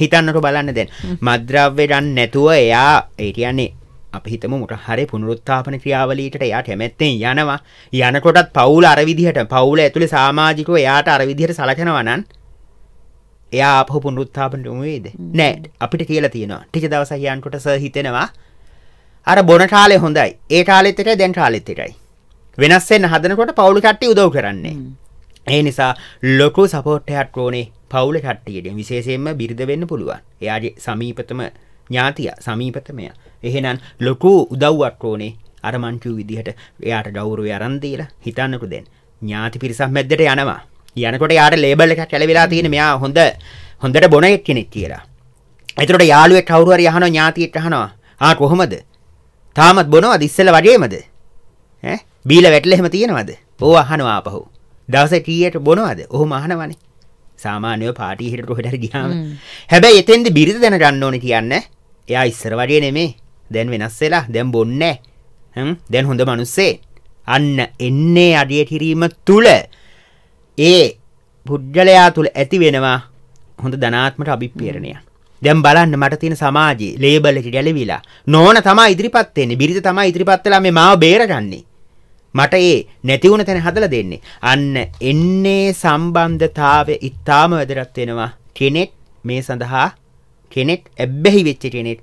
හිතන්නට බලන්න දැන් මද්ද්‍රව්‍ය ගන්න නැතුව එයා ඒ කියන්නේ අපි හිතමු මොකක් හරි පුනරුත්ථාපන ක්‍රියාවලියකට එයා කැමැත්තෙන් යනවා. යනකොටත් පවුල අර විදිහට පවුල ඇතුලේ සමාජිකව එයාට අර විදිහට සලකනවා නම් එයා අපහු පුනරුත්ථාපන නෙවෙයිද? නෑ අපිට කියලා තියෙනවා. ටික දවසක් යනකොට සර් හිතෙනවා අර බොන කාලේ හොඳයි. ඒ කාලෙත් එකයි දැන් කාලෙත් එකයි. වෙනස් වෙන්න හදනකොට පවුල කට්ටිය උදව් කරන්නේ. ඒ නිසා ලොකු සපෝට් එකක් ඕනේ පවුල කට්ටියට. විශේෂයෙන්ම බිරිඳ වෙන්න පුළුවන්. එයාගේ සමීපතම ඥාතියා සමීපතමයා. එහෙනම් ලොකු උදව්වක් ඕනේ අර මං කිව් විදිහට එයාට ගෞරවය අරන් දීලා හිතන්නකෝ දැන්. ඥාති පිරිසක් මැද්දට යනවා. යනකොට යාට ලේබල් එකක් ඇලවිලා තියෙන මෙයා හොඳ හොඳට බොන එක්කෙනෙක් කියලා. එතකොට යාළුවෙක් කවුරු හරි අහනවා ඥාතියෙක් අහනවා. ආ කොහොමද? තාමත් බොනවද ඉස්සල වගේමද බීල වැටල එහෙම තියෙනවද ඕ අහනවා අපහු දවස ටීයට බොනවද ඔහු මහනවන සාමාන්‍යය පාටිහිට කොහෙට ගියාම හැබැයි එතෙන්ද බිරිද දැන ගන්න ඕන කියන්න එයා ඉස්සර වගේ නෙමේ දැන් වෙනස්සෙලා දැම් බොන්න දැන් හොඳ මනුස්සේ අන්න එන්නේ අඩිය කිරීම තුළ ඒ පුද්ගලයා තුළ ඇති වෙනවා හොඳ ධනාත්මට අභිපේරණයක් දැන් බලන්න මට තියෙන සමාජයේ ලේබල් එකට ගැලවිලා නෝන තමයි ඉදිරිපත් වෙන්නේ බිරිඳ තමයි ඉදිරිපත් වෙලා මේ මාව බේරගන්නේ මට ඒ නැති වුණ තැන හදලා දෙන්නේ අන්න එන්නේ සම්බන්ධතාවය ඊටාම වැදගත් වෙනවා කෙනෙක් මේ සඳහා කෙනෙක් ඇබ්බැහි වෙච්ච කෙනෙක්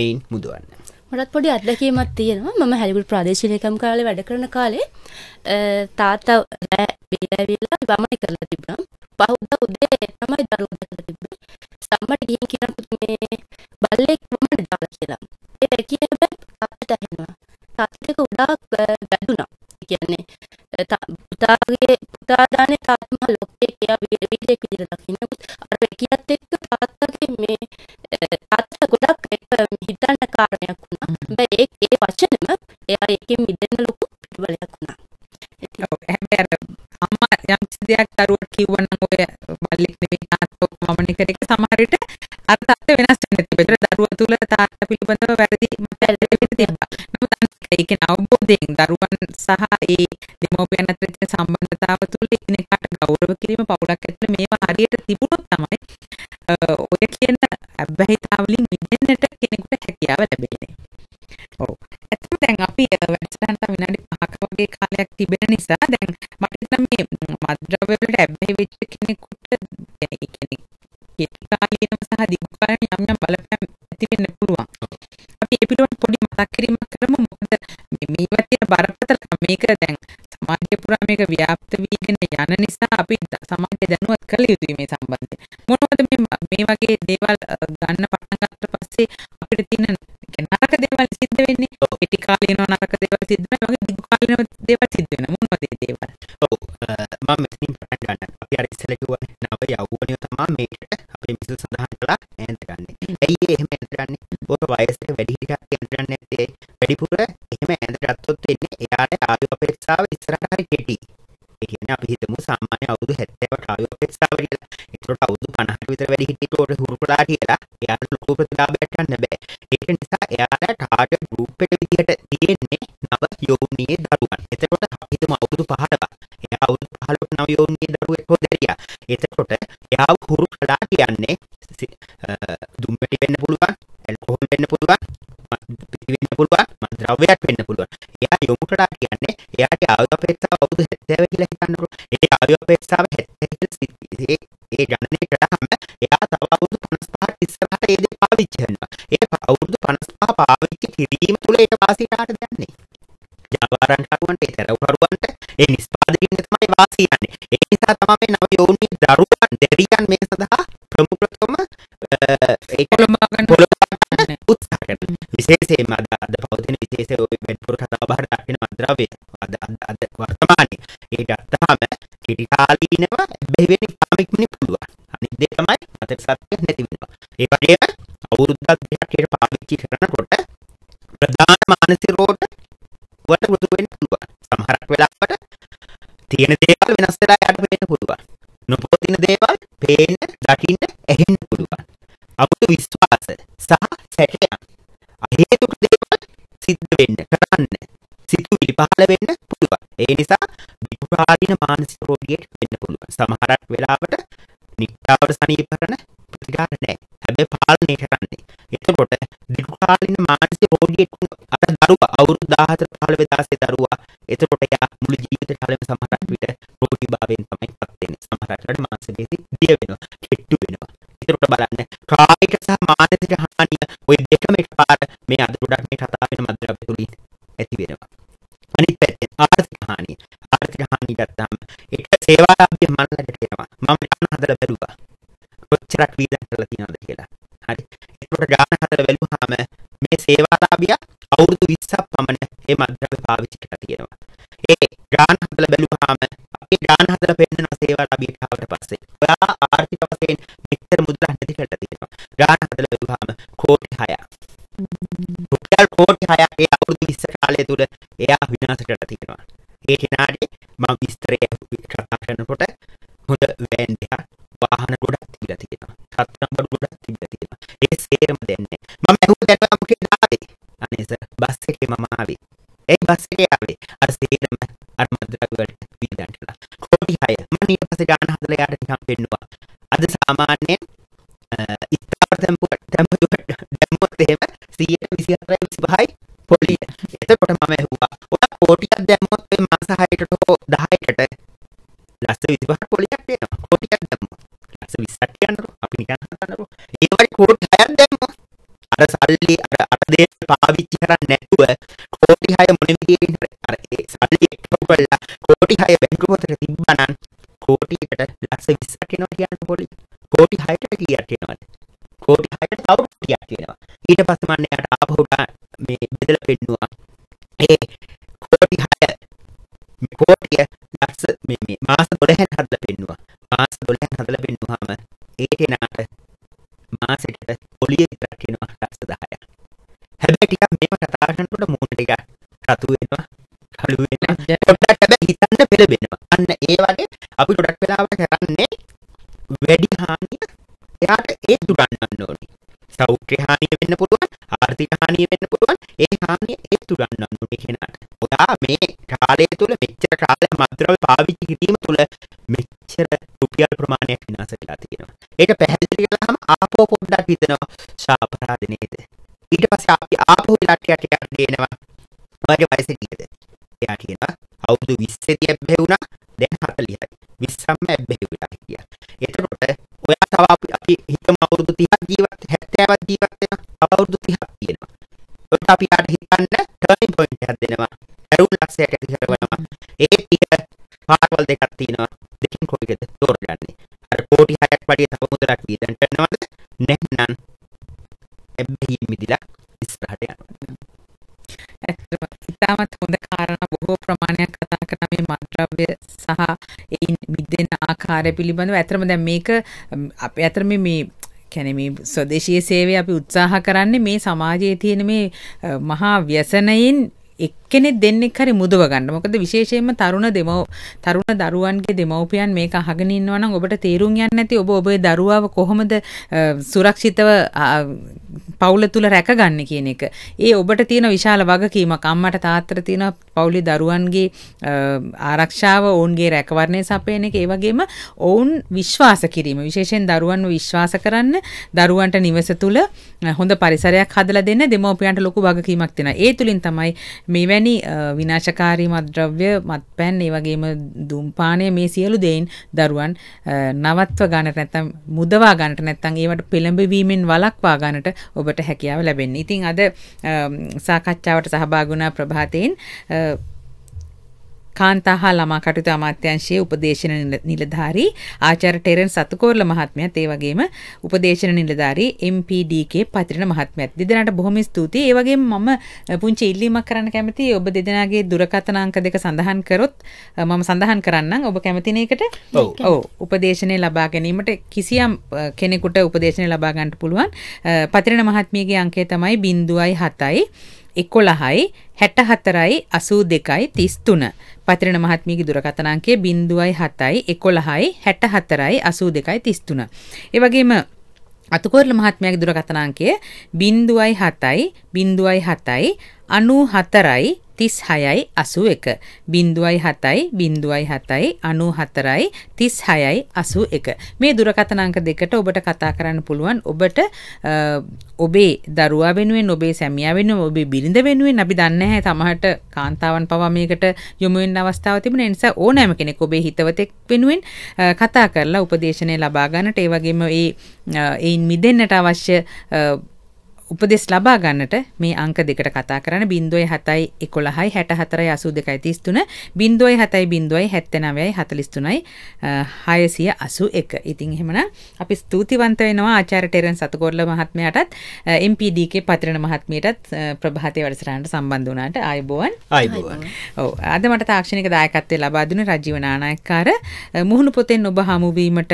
මේන් මුදවන්න මටත් පොඩි අත්දැකීමක් තියෙනවා මම හැලිබුල් ප්‍රාදේශීය ලේකම් කාලේ වැඩ කරන කාලේ තාත්තා බේරවිලා වමන කරලා තිබුණා පහුදා උදේ තමයි දරුවෝ දැකලා තිබුණා සම්මට ගිහින් කියනකොට මේ බල්ලෙක් වමන දාලා කියලා. ඒ කියන හැබැයි තාත්තට ඇහෙනවා. තාත්තට ගොඩාක් වැදුනා. කියන්නේ පුතාගේ පුතා දාන්නේ තාත්තා ලොක්කේ කියලා වීඩියෙක් විදිහට දකින්න. අර එකියත් එක්ක තාත්තගේ මේ තාත්තට ගොඩක් හිතන්න කාරණයක් වුණා. හැබැයි ඒ ඒ වචනෙම එයා ඒකෙන් මිදෙන්න ලොකු පිළිබලයක් වුණා. යම්කිසි දෙයක් දරුවට කිව්වනම් ඔය බල්ලෙක් නෙවෙයි තාත්තා මම නිකර එක සමහරට අර තත්ත්ව වෙනස් වෙන තිබෙන දරුවා තුල තාත්තා පිළිබඳව වැරදි මතයක් තිබ්බා. නමුත් ඒක අවබෝධයෙන් දරුවන් සහ ඒ දෙමෝපියන් අතර තියෙන සම්බන්ධතාව තුළ එකිනෙකාට ගෞරව කිරීම පවුලක් ඇතුළේ මේවා හරියට තිබුණොත් තමයි ඔය කියන අබ්බැහිතාවලින් මිදෙන්නට කෙනෙකුට හැකියාව ලැබෙන්නේ. ඔව්. ඇත්තටම දැන් අපි වැඩසටහනට විනාඩි වගේ කාලයක් තිබෙන නිසා දැන් මට හිතෙනවා මේ මත්ද්‍රව්‍ය වලට ඇබ්බැහි වෙච්ච කෙනෙකුට ඒ කියන්නේ කෙටි කාලීනව සහ දිගු කාලීන යම් යම් බලපෑම් ඇති වෙන්න පුළුවන්. අපි ඒ පිළිබඳ පොඩි මතක් කිරීමක් කරමු මොකද මේවා තියෙන බරපතලකම මේක දැන් සමාජය පුරා මේක ව්‍යාප්ත වීගෙන යන නිසා අපි සමාජය දැනුවත් කළ යුතුයි මේ සම්බන්ධයෙන්. මොනවද මේ මේ වගේ දේවල් ගන්න පටන් ගන්නට පස්සේ අපිට තියෙන කියන්නේ නරක දේවල් සිද්ධ වෙන්නේ. කෙටි කාලේනවා නරක දේවල් සිද්ධ වෙනවා. වගේ දිගු කාලේනම දේවල් සිද්ධ වෙනවා. මොනවද ඒ දේවල්? ඔව්. මම මෙතනින් පටන් ගන්නවා. අපි අර ඉස්සෙල්ලා කිව්වනේ නව යෞවනය තමයි මේකට අපේ මිසල් සඳහන් කළා ඈඳ ගන්න. ඇයි ඒ එහෙම ඈඳ ගන්නෙ? බොර වයසට වැඩි හිටියක් ඈඳ ගන්න නැත්තේ. වැඩිපුර එහෙම ඈඳ ගත්තොත් වෙන්නේ එයාට ආයු අපේක්ෂාව ඉස්සරහට හරි කෙටි. කියන අපි හිතමු සාමාන්‍ය අවුරුදු 70කට ආයෝ අපේක්ෂාව කියලා. ඒකට අවුරුදු 50කට විතර වැඩි හිටියට හුරු කළා කියලා එයාට ලොකු ප්‍රතිලාභයක් ගන්න බෑ. ඒක නිසා එයාට ටාගට් ගෲප් එක විදිහට තියෙන්නේ නව යෝනියේ දරුවන්. එතකොට හිතමු අවුරුදු 15ක්. එයා අවුරුදු 15ක නව යෝනියේ දරුවෙක් හොදරියා. එතකොට එයා හුරු කළා කියන්නේ දුම්පැටි වෙන්න පුළුවන්, ඇල්කොහොල් වෙන්න පුළුවන්, පිටි වෙන්න පුළුවන්, ද්‍රව්‍යයක් වෙන්න පුළුවන්. එයා යොමු කළා කියන්නේ එයාට ආයු අපේක්ෂාව අවුරුදු 70 කියලා හිතන්න පුළුවන්. ඒ ආයු අපේක්ෂාව 70 කියලා ඒ ගණනය කළාම එයා තව අවුරුදු 55ට ඉස්සරහට ඒ දේ පාවිච්චි කරනවා. ඒ අවුරුදු 55 පාවිච්චි කිරීම තුළ ඒක වාසිකාට දන්නේ. ජාවාරන් කරුවන්ට ඒ දරුවන්ට ඒ නිෂ්පාදකින් තමයි වාසී යන්නේ. ඒ නිසා තමයි මේ නව යෝනි දරුවන් දෙවියන් මේ සඳහා ප්‍රමුඛතම ඒක පොළඹා ගන්න උත්සා කරන විශේෂයෙන්ම අද අද පවතින විශේෂ ওই වැඩිපුර කතා බහට අටින මද්‍රව්‍ය අද අද වර්තමානයේ ඒ ගත්තාම කෙටි කාලීනව බැහැ වෙන ඉතාම ඉක්මනින් පුළුවන් අනිත් දේ තමයි අතර සත්‍ය නැති වෙනවා ඒ වගේම අවුරුද්දක් දෙකක් ඒකට පාවිච්චි කරනකොට ප්‍රධාන මානසික රෝග වලට මුතු වෙන්න පුළුවන් සමහරක් වෙලාවට තියෙන දේවල් වෙනස් වෙලා යට වෙන්න පුළුවන් නොපොතින දේවල් පේන්න දකින්න ඇහෙන්න පුළුවන් අපේ විශ්වාස සහ සැකයන් අහේතුක දේවල් සිද්ධ වෙන්න කරන්න සිතුවිලි පහළ වෙන්න පුළුවන් ඒ නිසා විපාරින මානසික රෝගියෙක් වෙන්න පුළුවන් සමහරක් වෙලාවට නික්තාවට සනීප කරන ප්‍රතිකාර නැහැ හැබැයි පාලනය කරන්නේ එතකොට දීර්ඝ කාලින මානසික රෝගියෙක් අර දරුවා අවුරුදු 14 15 දාසේ දරුවා එතකොට එයා මුළු ජීවිත කාලෙම සමහරක් විට රෝගී භාවයෙන් තමයි පත් වෙන්නේ සමහරක් වෙලාවට මානසික දිය වෙනවා කෙට්ටු වෙනවා තීරුට බලන්න කායික සහ මානසික හානිය ওই දෙකම එකපාර මේ අද ගොඩක් මේ කතා වෙන මද්ද්‍රව්‍ය තුලින් ඇති වෙනවා අනිත් පැත්තෙන් ආර්ථික හානිය ආර්ථික හානිය ගත්තාම ඒක සේවාලාභී මනලකට එනවා මම ගාන හදලා බැලුවා කොච්චරක් වීදම් කරලා තියෙනවද කියලා හරි ඒකට ගාන හදලා බැලුවාම මේ සේවාලාභියා අවුරුදු 20ක් පමණ මේ මද්ද්‍රව්‍ය පාවිච්චි කරලා තියෙනවා ඒ ගාන හදලා බැලුවාම අපේ ඥාන හදලා පෙන්නනවා සේවා ලාභියට ආවට පස්සේ. ඔයා ආර්ථික වශයෙන් මෙච්චර මුදලක් නැති කරලා තියෙනවා. ඥාන හදලා බලුවාම කෝටි 6ක්. රුපියල් කෝටි 6ක් ඒ අවුරුදු 20 කාලය තුල එයා විනාශ කරලා තියෙනවා. ඒ කෙනාට මම විස්තරය කතා කරනකොට හොඳ වෑන් දෙකක් වාහන ගොඩක් තිබිලා තියෙනවා. රත්නබඩු ගොඩක් තිබිලා තියෙනවා. ඒ සේරම දැන්නේ. මම ඇහුවා දැන් මොකේද ආවේ? අනේ සර් බස් එකේ මම ආවේ. ඒ බස් එකේ ආවේ. අර සේරම අර මද්රග වලට වියදම් කළා. කෝටි 6. මම ඊට පස්සේ ගාන හදලා යාට නිකන් පෙන්නුවා. අද සාමාන්‍යයෙන් ස්ථාවර තැම්පුව තැම්පුව දැම්මොත් එහෙම 124යි 25යි පොඩි. එතකොට මම ඇහුවා. ඔයා කෝටියක් දැම්මොත් මේ මාස 6කට හෝ 10කට ලස්ස 25ක් පොලියක් වෙනවා. කෝටියක් දැම්මොත්. ලස්ස 20ක් යනකොට අපි නිකන් හදන්නකො. ඒ වගේ කෝටි අර සල්ලි අර අර දේ පාවිච්චි කරන්නේ නැතුව කෝටි 6 මොන විදියෙ ඉන්න අර ඒ සල්ලි එකතු කරලා කෝටි 6 බැංකු පොතේ තිබ්බනම් කෝටියකට ලක්ෂ 20ක් එනවා කියන්න පොලි කෝටි 6ට කීයක් එනවද කෝටි 6ට තව කෝටියක් එනවා ඊට පස්සේ මන්නේ යට ආපහු මේ බෙදලා පෙන්නුවා ඒ කෝටි 6 කෝටිය ලක්ෂ මේ මේ මාස 12ක් හදලා පෙන්නුවා මාස 12ක් හදලා පෙන්නුවාම ඒ කෙනාට මාසෙකට පොලිය විතරක් එනවා හැබැයි ටිකක් මේව කතා කරනකොට මූණ ටිකක් රතු වෙනවා කළු වෙනවා පොඩ්ඩක් හැබැයි හිතන්න පෙළඹෙනවා අන්න ඒ වගේ අපි ගොඩක් වෙලාවට කරන්නේ වැඩි හානිය එයාට ඒ දුරන්නන්න ඕනේ සෞඛ්‍ය හානිය වෙන්න පුළුවන් ආර්ථික හානිය වෙන්න පුළුවන් ඒ හානිය ඒ දුරන්නන්න ඕනේ කෙනාට ඔයා මේ කාලය තුල මෙච්චර කාලයක් මත්ද්‍රව්‍ය පාවිච්චි කිරීම තුල මෙච්චර රුපියල් ප්‍රමාණයක් විනාශ වෙලා තියෙනවා ඒක පැහැදිලි කළාම ආපෝ පොඩ්ඩක් හිතනවා ශාපරාධ නේද ඊට පස්සේ අපි ආපහු එලාට යට යට දෙනවා ඔයාගේ වයස කීයද එයා කියනවා අවුරුදු 20 ඇබ්බැහි වුණා දැන් 40යි 20ම ඇබ්බැහි වෙලා හිටියා එතකොට ඔයා තව අපි අපි හිතමු අවුරුදු 30ක් ජීවත් 70ක් ජීවත් වෙනවා අවුරුදු 30ක් තියෙනවා ඔයාට අපි ආට හිතන්න ටර්නින් පොයින්ට් එකක් දෙනවා ඇරුල් ලක්ෂයට කරවනවා ඒ ටික පාරවල් දෙකක් තියෙනවා දෙකෙන් කොයිකද තෝරගන්නේ අර කෝටි 6ක් වඩිය තව මුදලක් වියදම් කරනවද නැත්නම් ඇබ්බැහියෙන් මිදිලා ඉස්සරහට යනවා. ඇත්තම ඉතාමත් හොඳ කාරණා බොහෝ ප්‍රමාණයක් කතා කරන මේ මත්ද්‍රව්‍ය සහ එයින් මිදෙන ආකාරය පිළිබඳව ඇත්තම දැන් මේක අපේ ඇතර මේ කැන මේ ස්වදේශීය සේවය අපි උත්සාහ කරන්නේ මේ සමාජයේ තියෙන මේ මහා ව්‍යසනයෙන් එක්කෙනෙක් දෙන්නෙක් හරි මුදව ගන්න. මොකද විශේෂයෙන්ම තරුණ දෙමව තරුණ දරුවන්ගේ දෙමව්පියන් මේක අහගෙන ඉන්නවා නම් ඔබට තේරුම් යන්නේ නැති ඔබ ඔබේ දරුවාව කොහොමද සුරක්ෂිතව පවුල තුල රැකගන්න කියන එක. ඒ ඔබට තියෙන විශාල වගකීමක් අම්මට තාත්තට තියෙන පවුලේ දරුවන්ගේ ආරක්ෂාව ඔවුන්ගේ රැකවරණය සපයන එක ඒ වගේම ඔවුන් විශ්වාස කිරීම විශේෂයෙන් දරුවන්ව විශ්වාස කරන්න දරුවන්ට නිවස තුල හොඳ පරිසරයක් හදලා දෙන්න දෙමව්පියන්ට ලොකු වගකීමක් තියෙනවා. ඒ තුලින් තමයි මෙවැනි විනාශකාරී මත්ද්‍රව්‍ය, මත්පැන්, ඒ වගේම දුම්පානය මේ සියලු දේයින් දරුවන් නවත්ව ගන්නට නැත්නම් මුදවා ගන්නට නැත්නම් ඒවට පෙළඹවීමෙන් වළක්වා ගන්නට ඔබට හැකියාව ලැබෙන්නේ. ඉතින් අද සාකච්ඡාවට සහභාගී වුණා ප්‍රභාතේන් කාන්තා හා ළමා කටයුතු අමාත්‍යංශයේ උපදේශන නිලධාරී ආචාර්ය ටෙරන් සතුකෝරල මහත්මයාත් ඒ වගේම උපදේශන නිලධාරී MPDK පතිරණ මහත්මයාත් දෙදෙනාට බොහොම ස්තුතියි. ඒ වගේම මම පුංචි ඉල්ලීමක් කරන්න කැමතියි. ඔබ දෙදෙනාගේ දුරකථන අංක දෙක සඳහන් කරොත් මම සඳහන් කරන්නම්. ඔබ කැමති නේකට? ඔව්. උපදේශනය ලබා ගැනීමට කිසියම් කෙනෙකුට උපදේශනය ලබා ගන්නට පුළුවන්. පතිරණ මහත්මියගේ අංකය තමයි 0.7යි 11යි 64යි 82යි 33 පතිරණ මහත්මියගේ දුරකථන අංකය 0.7යි 11යි 64යි 82යි 33 ඒ වගේම අතුකොරල මහත්මයාගේ දුරකථන අංකය 0.7යි 0.7යි 94යි තිස් හයයි අසු එක බින්දුවයි හතයි බින්දුවයි හතයි අනු හතරයි තිස් හයයි අසු එක මේ දුරකතනංක දෙකට ඔබට කතා කරන්න පුළුවන් ඔබට ඔබේ දරුවා වෙනුවෙන් ඔබේ සැමියා වෙනුවෙන් ඔබේ බිරිඳ වෙනුවෙන් අපි දන්නේ නැහැ තමහට කාන්තාවන් පවා මේකට යොමු වෙන්න අවස්ථාව තිබුණ නිසා ඕනෑම කෙනෙක් ඔබේ හිතවතෙක් වෙනුවෙන් කතා කරලා උපදේශනය ලබා ගන්නට ඒ වගේම ඒ ඒයින් මිදෙන්නට අවශ්‍ය උපදෙස් ලබා ගන්නට මේ අංක දෙකට කතා කරන්න බින්දුවයි හතයි එකොළහයි හැට හතරයි අසූ දෙකයි තිස්තුන බින්දුවයි හතයි බින්දුවයි හැත්තනවයයි හතලිස්තුනයි හයසිය අසු එක ඉතින් එහෙමන අපි ස්තුතිවන්ත වෙනවා ආචාර ටෙරන් සතුකොල්ල මහත්මයටත් MPDK පතිරණ මහත්මයටත් ප්‍රභාතය වැඩසටහනට සම්බන්ධ වුණාට අයිබෝවන් අයිබෝවන් ඔව් අද මට තාක්ෂණික දායකත්වය ලබා දුන්නේ රජීව නානායක්කාර මුහුණු පොතෙන් ඔබ හමු වීමට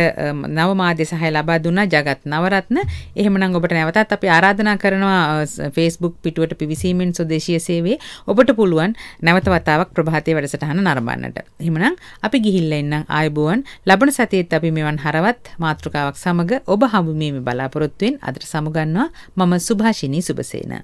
නව මාධ්‍ය සහාය ලබා දුන්නා ජගත් නවරත්න එහෙමනම් ඔබට නැවතත් අපි ආරාධනා කරනවා ෆේස්බුක් පිටුවට පිවිසීමෙන් සොදේශීය සේවයේ ඔබට පුළුවන් නැවත වතාවක් ප්‍රභාතයේ වැඩසටහන නරඹන්නට. එහෙමනම් අපි ගිහිල්ලා ඉන්නම් ආයුබෝවන්. ලබන සතියේත් අපි මෙවන් හරවත් මාතෘකාවක් සමග ඔබ හමු මේ බලාපොරොත්තුෙන් අදට සමුගන්නවා. මම සුභාෂිනී සුබසේන.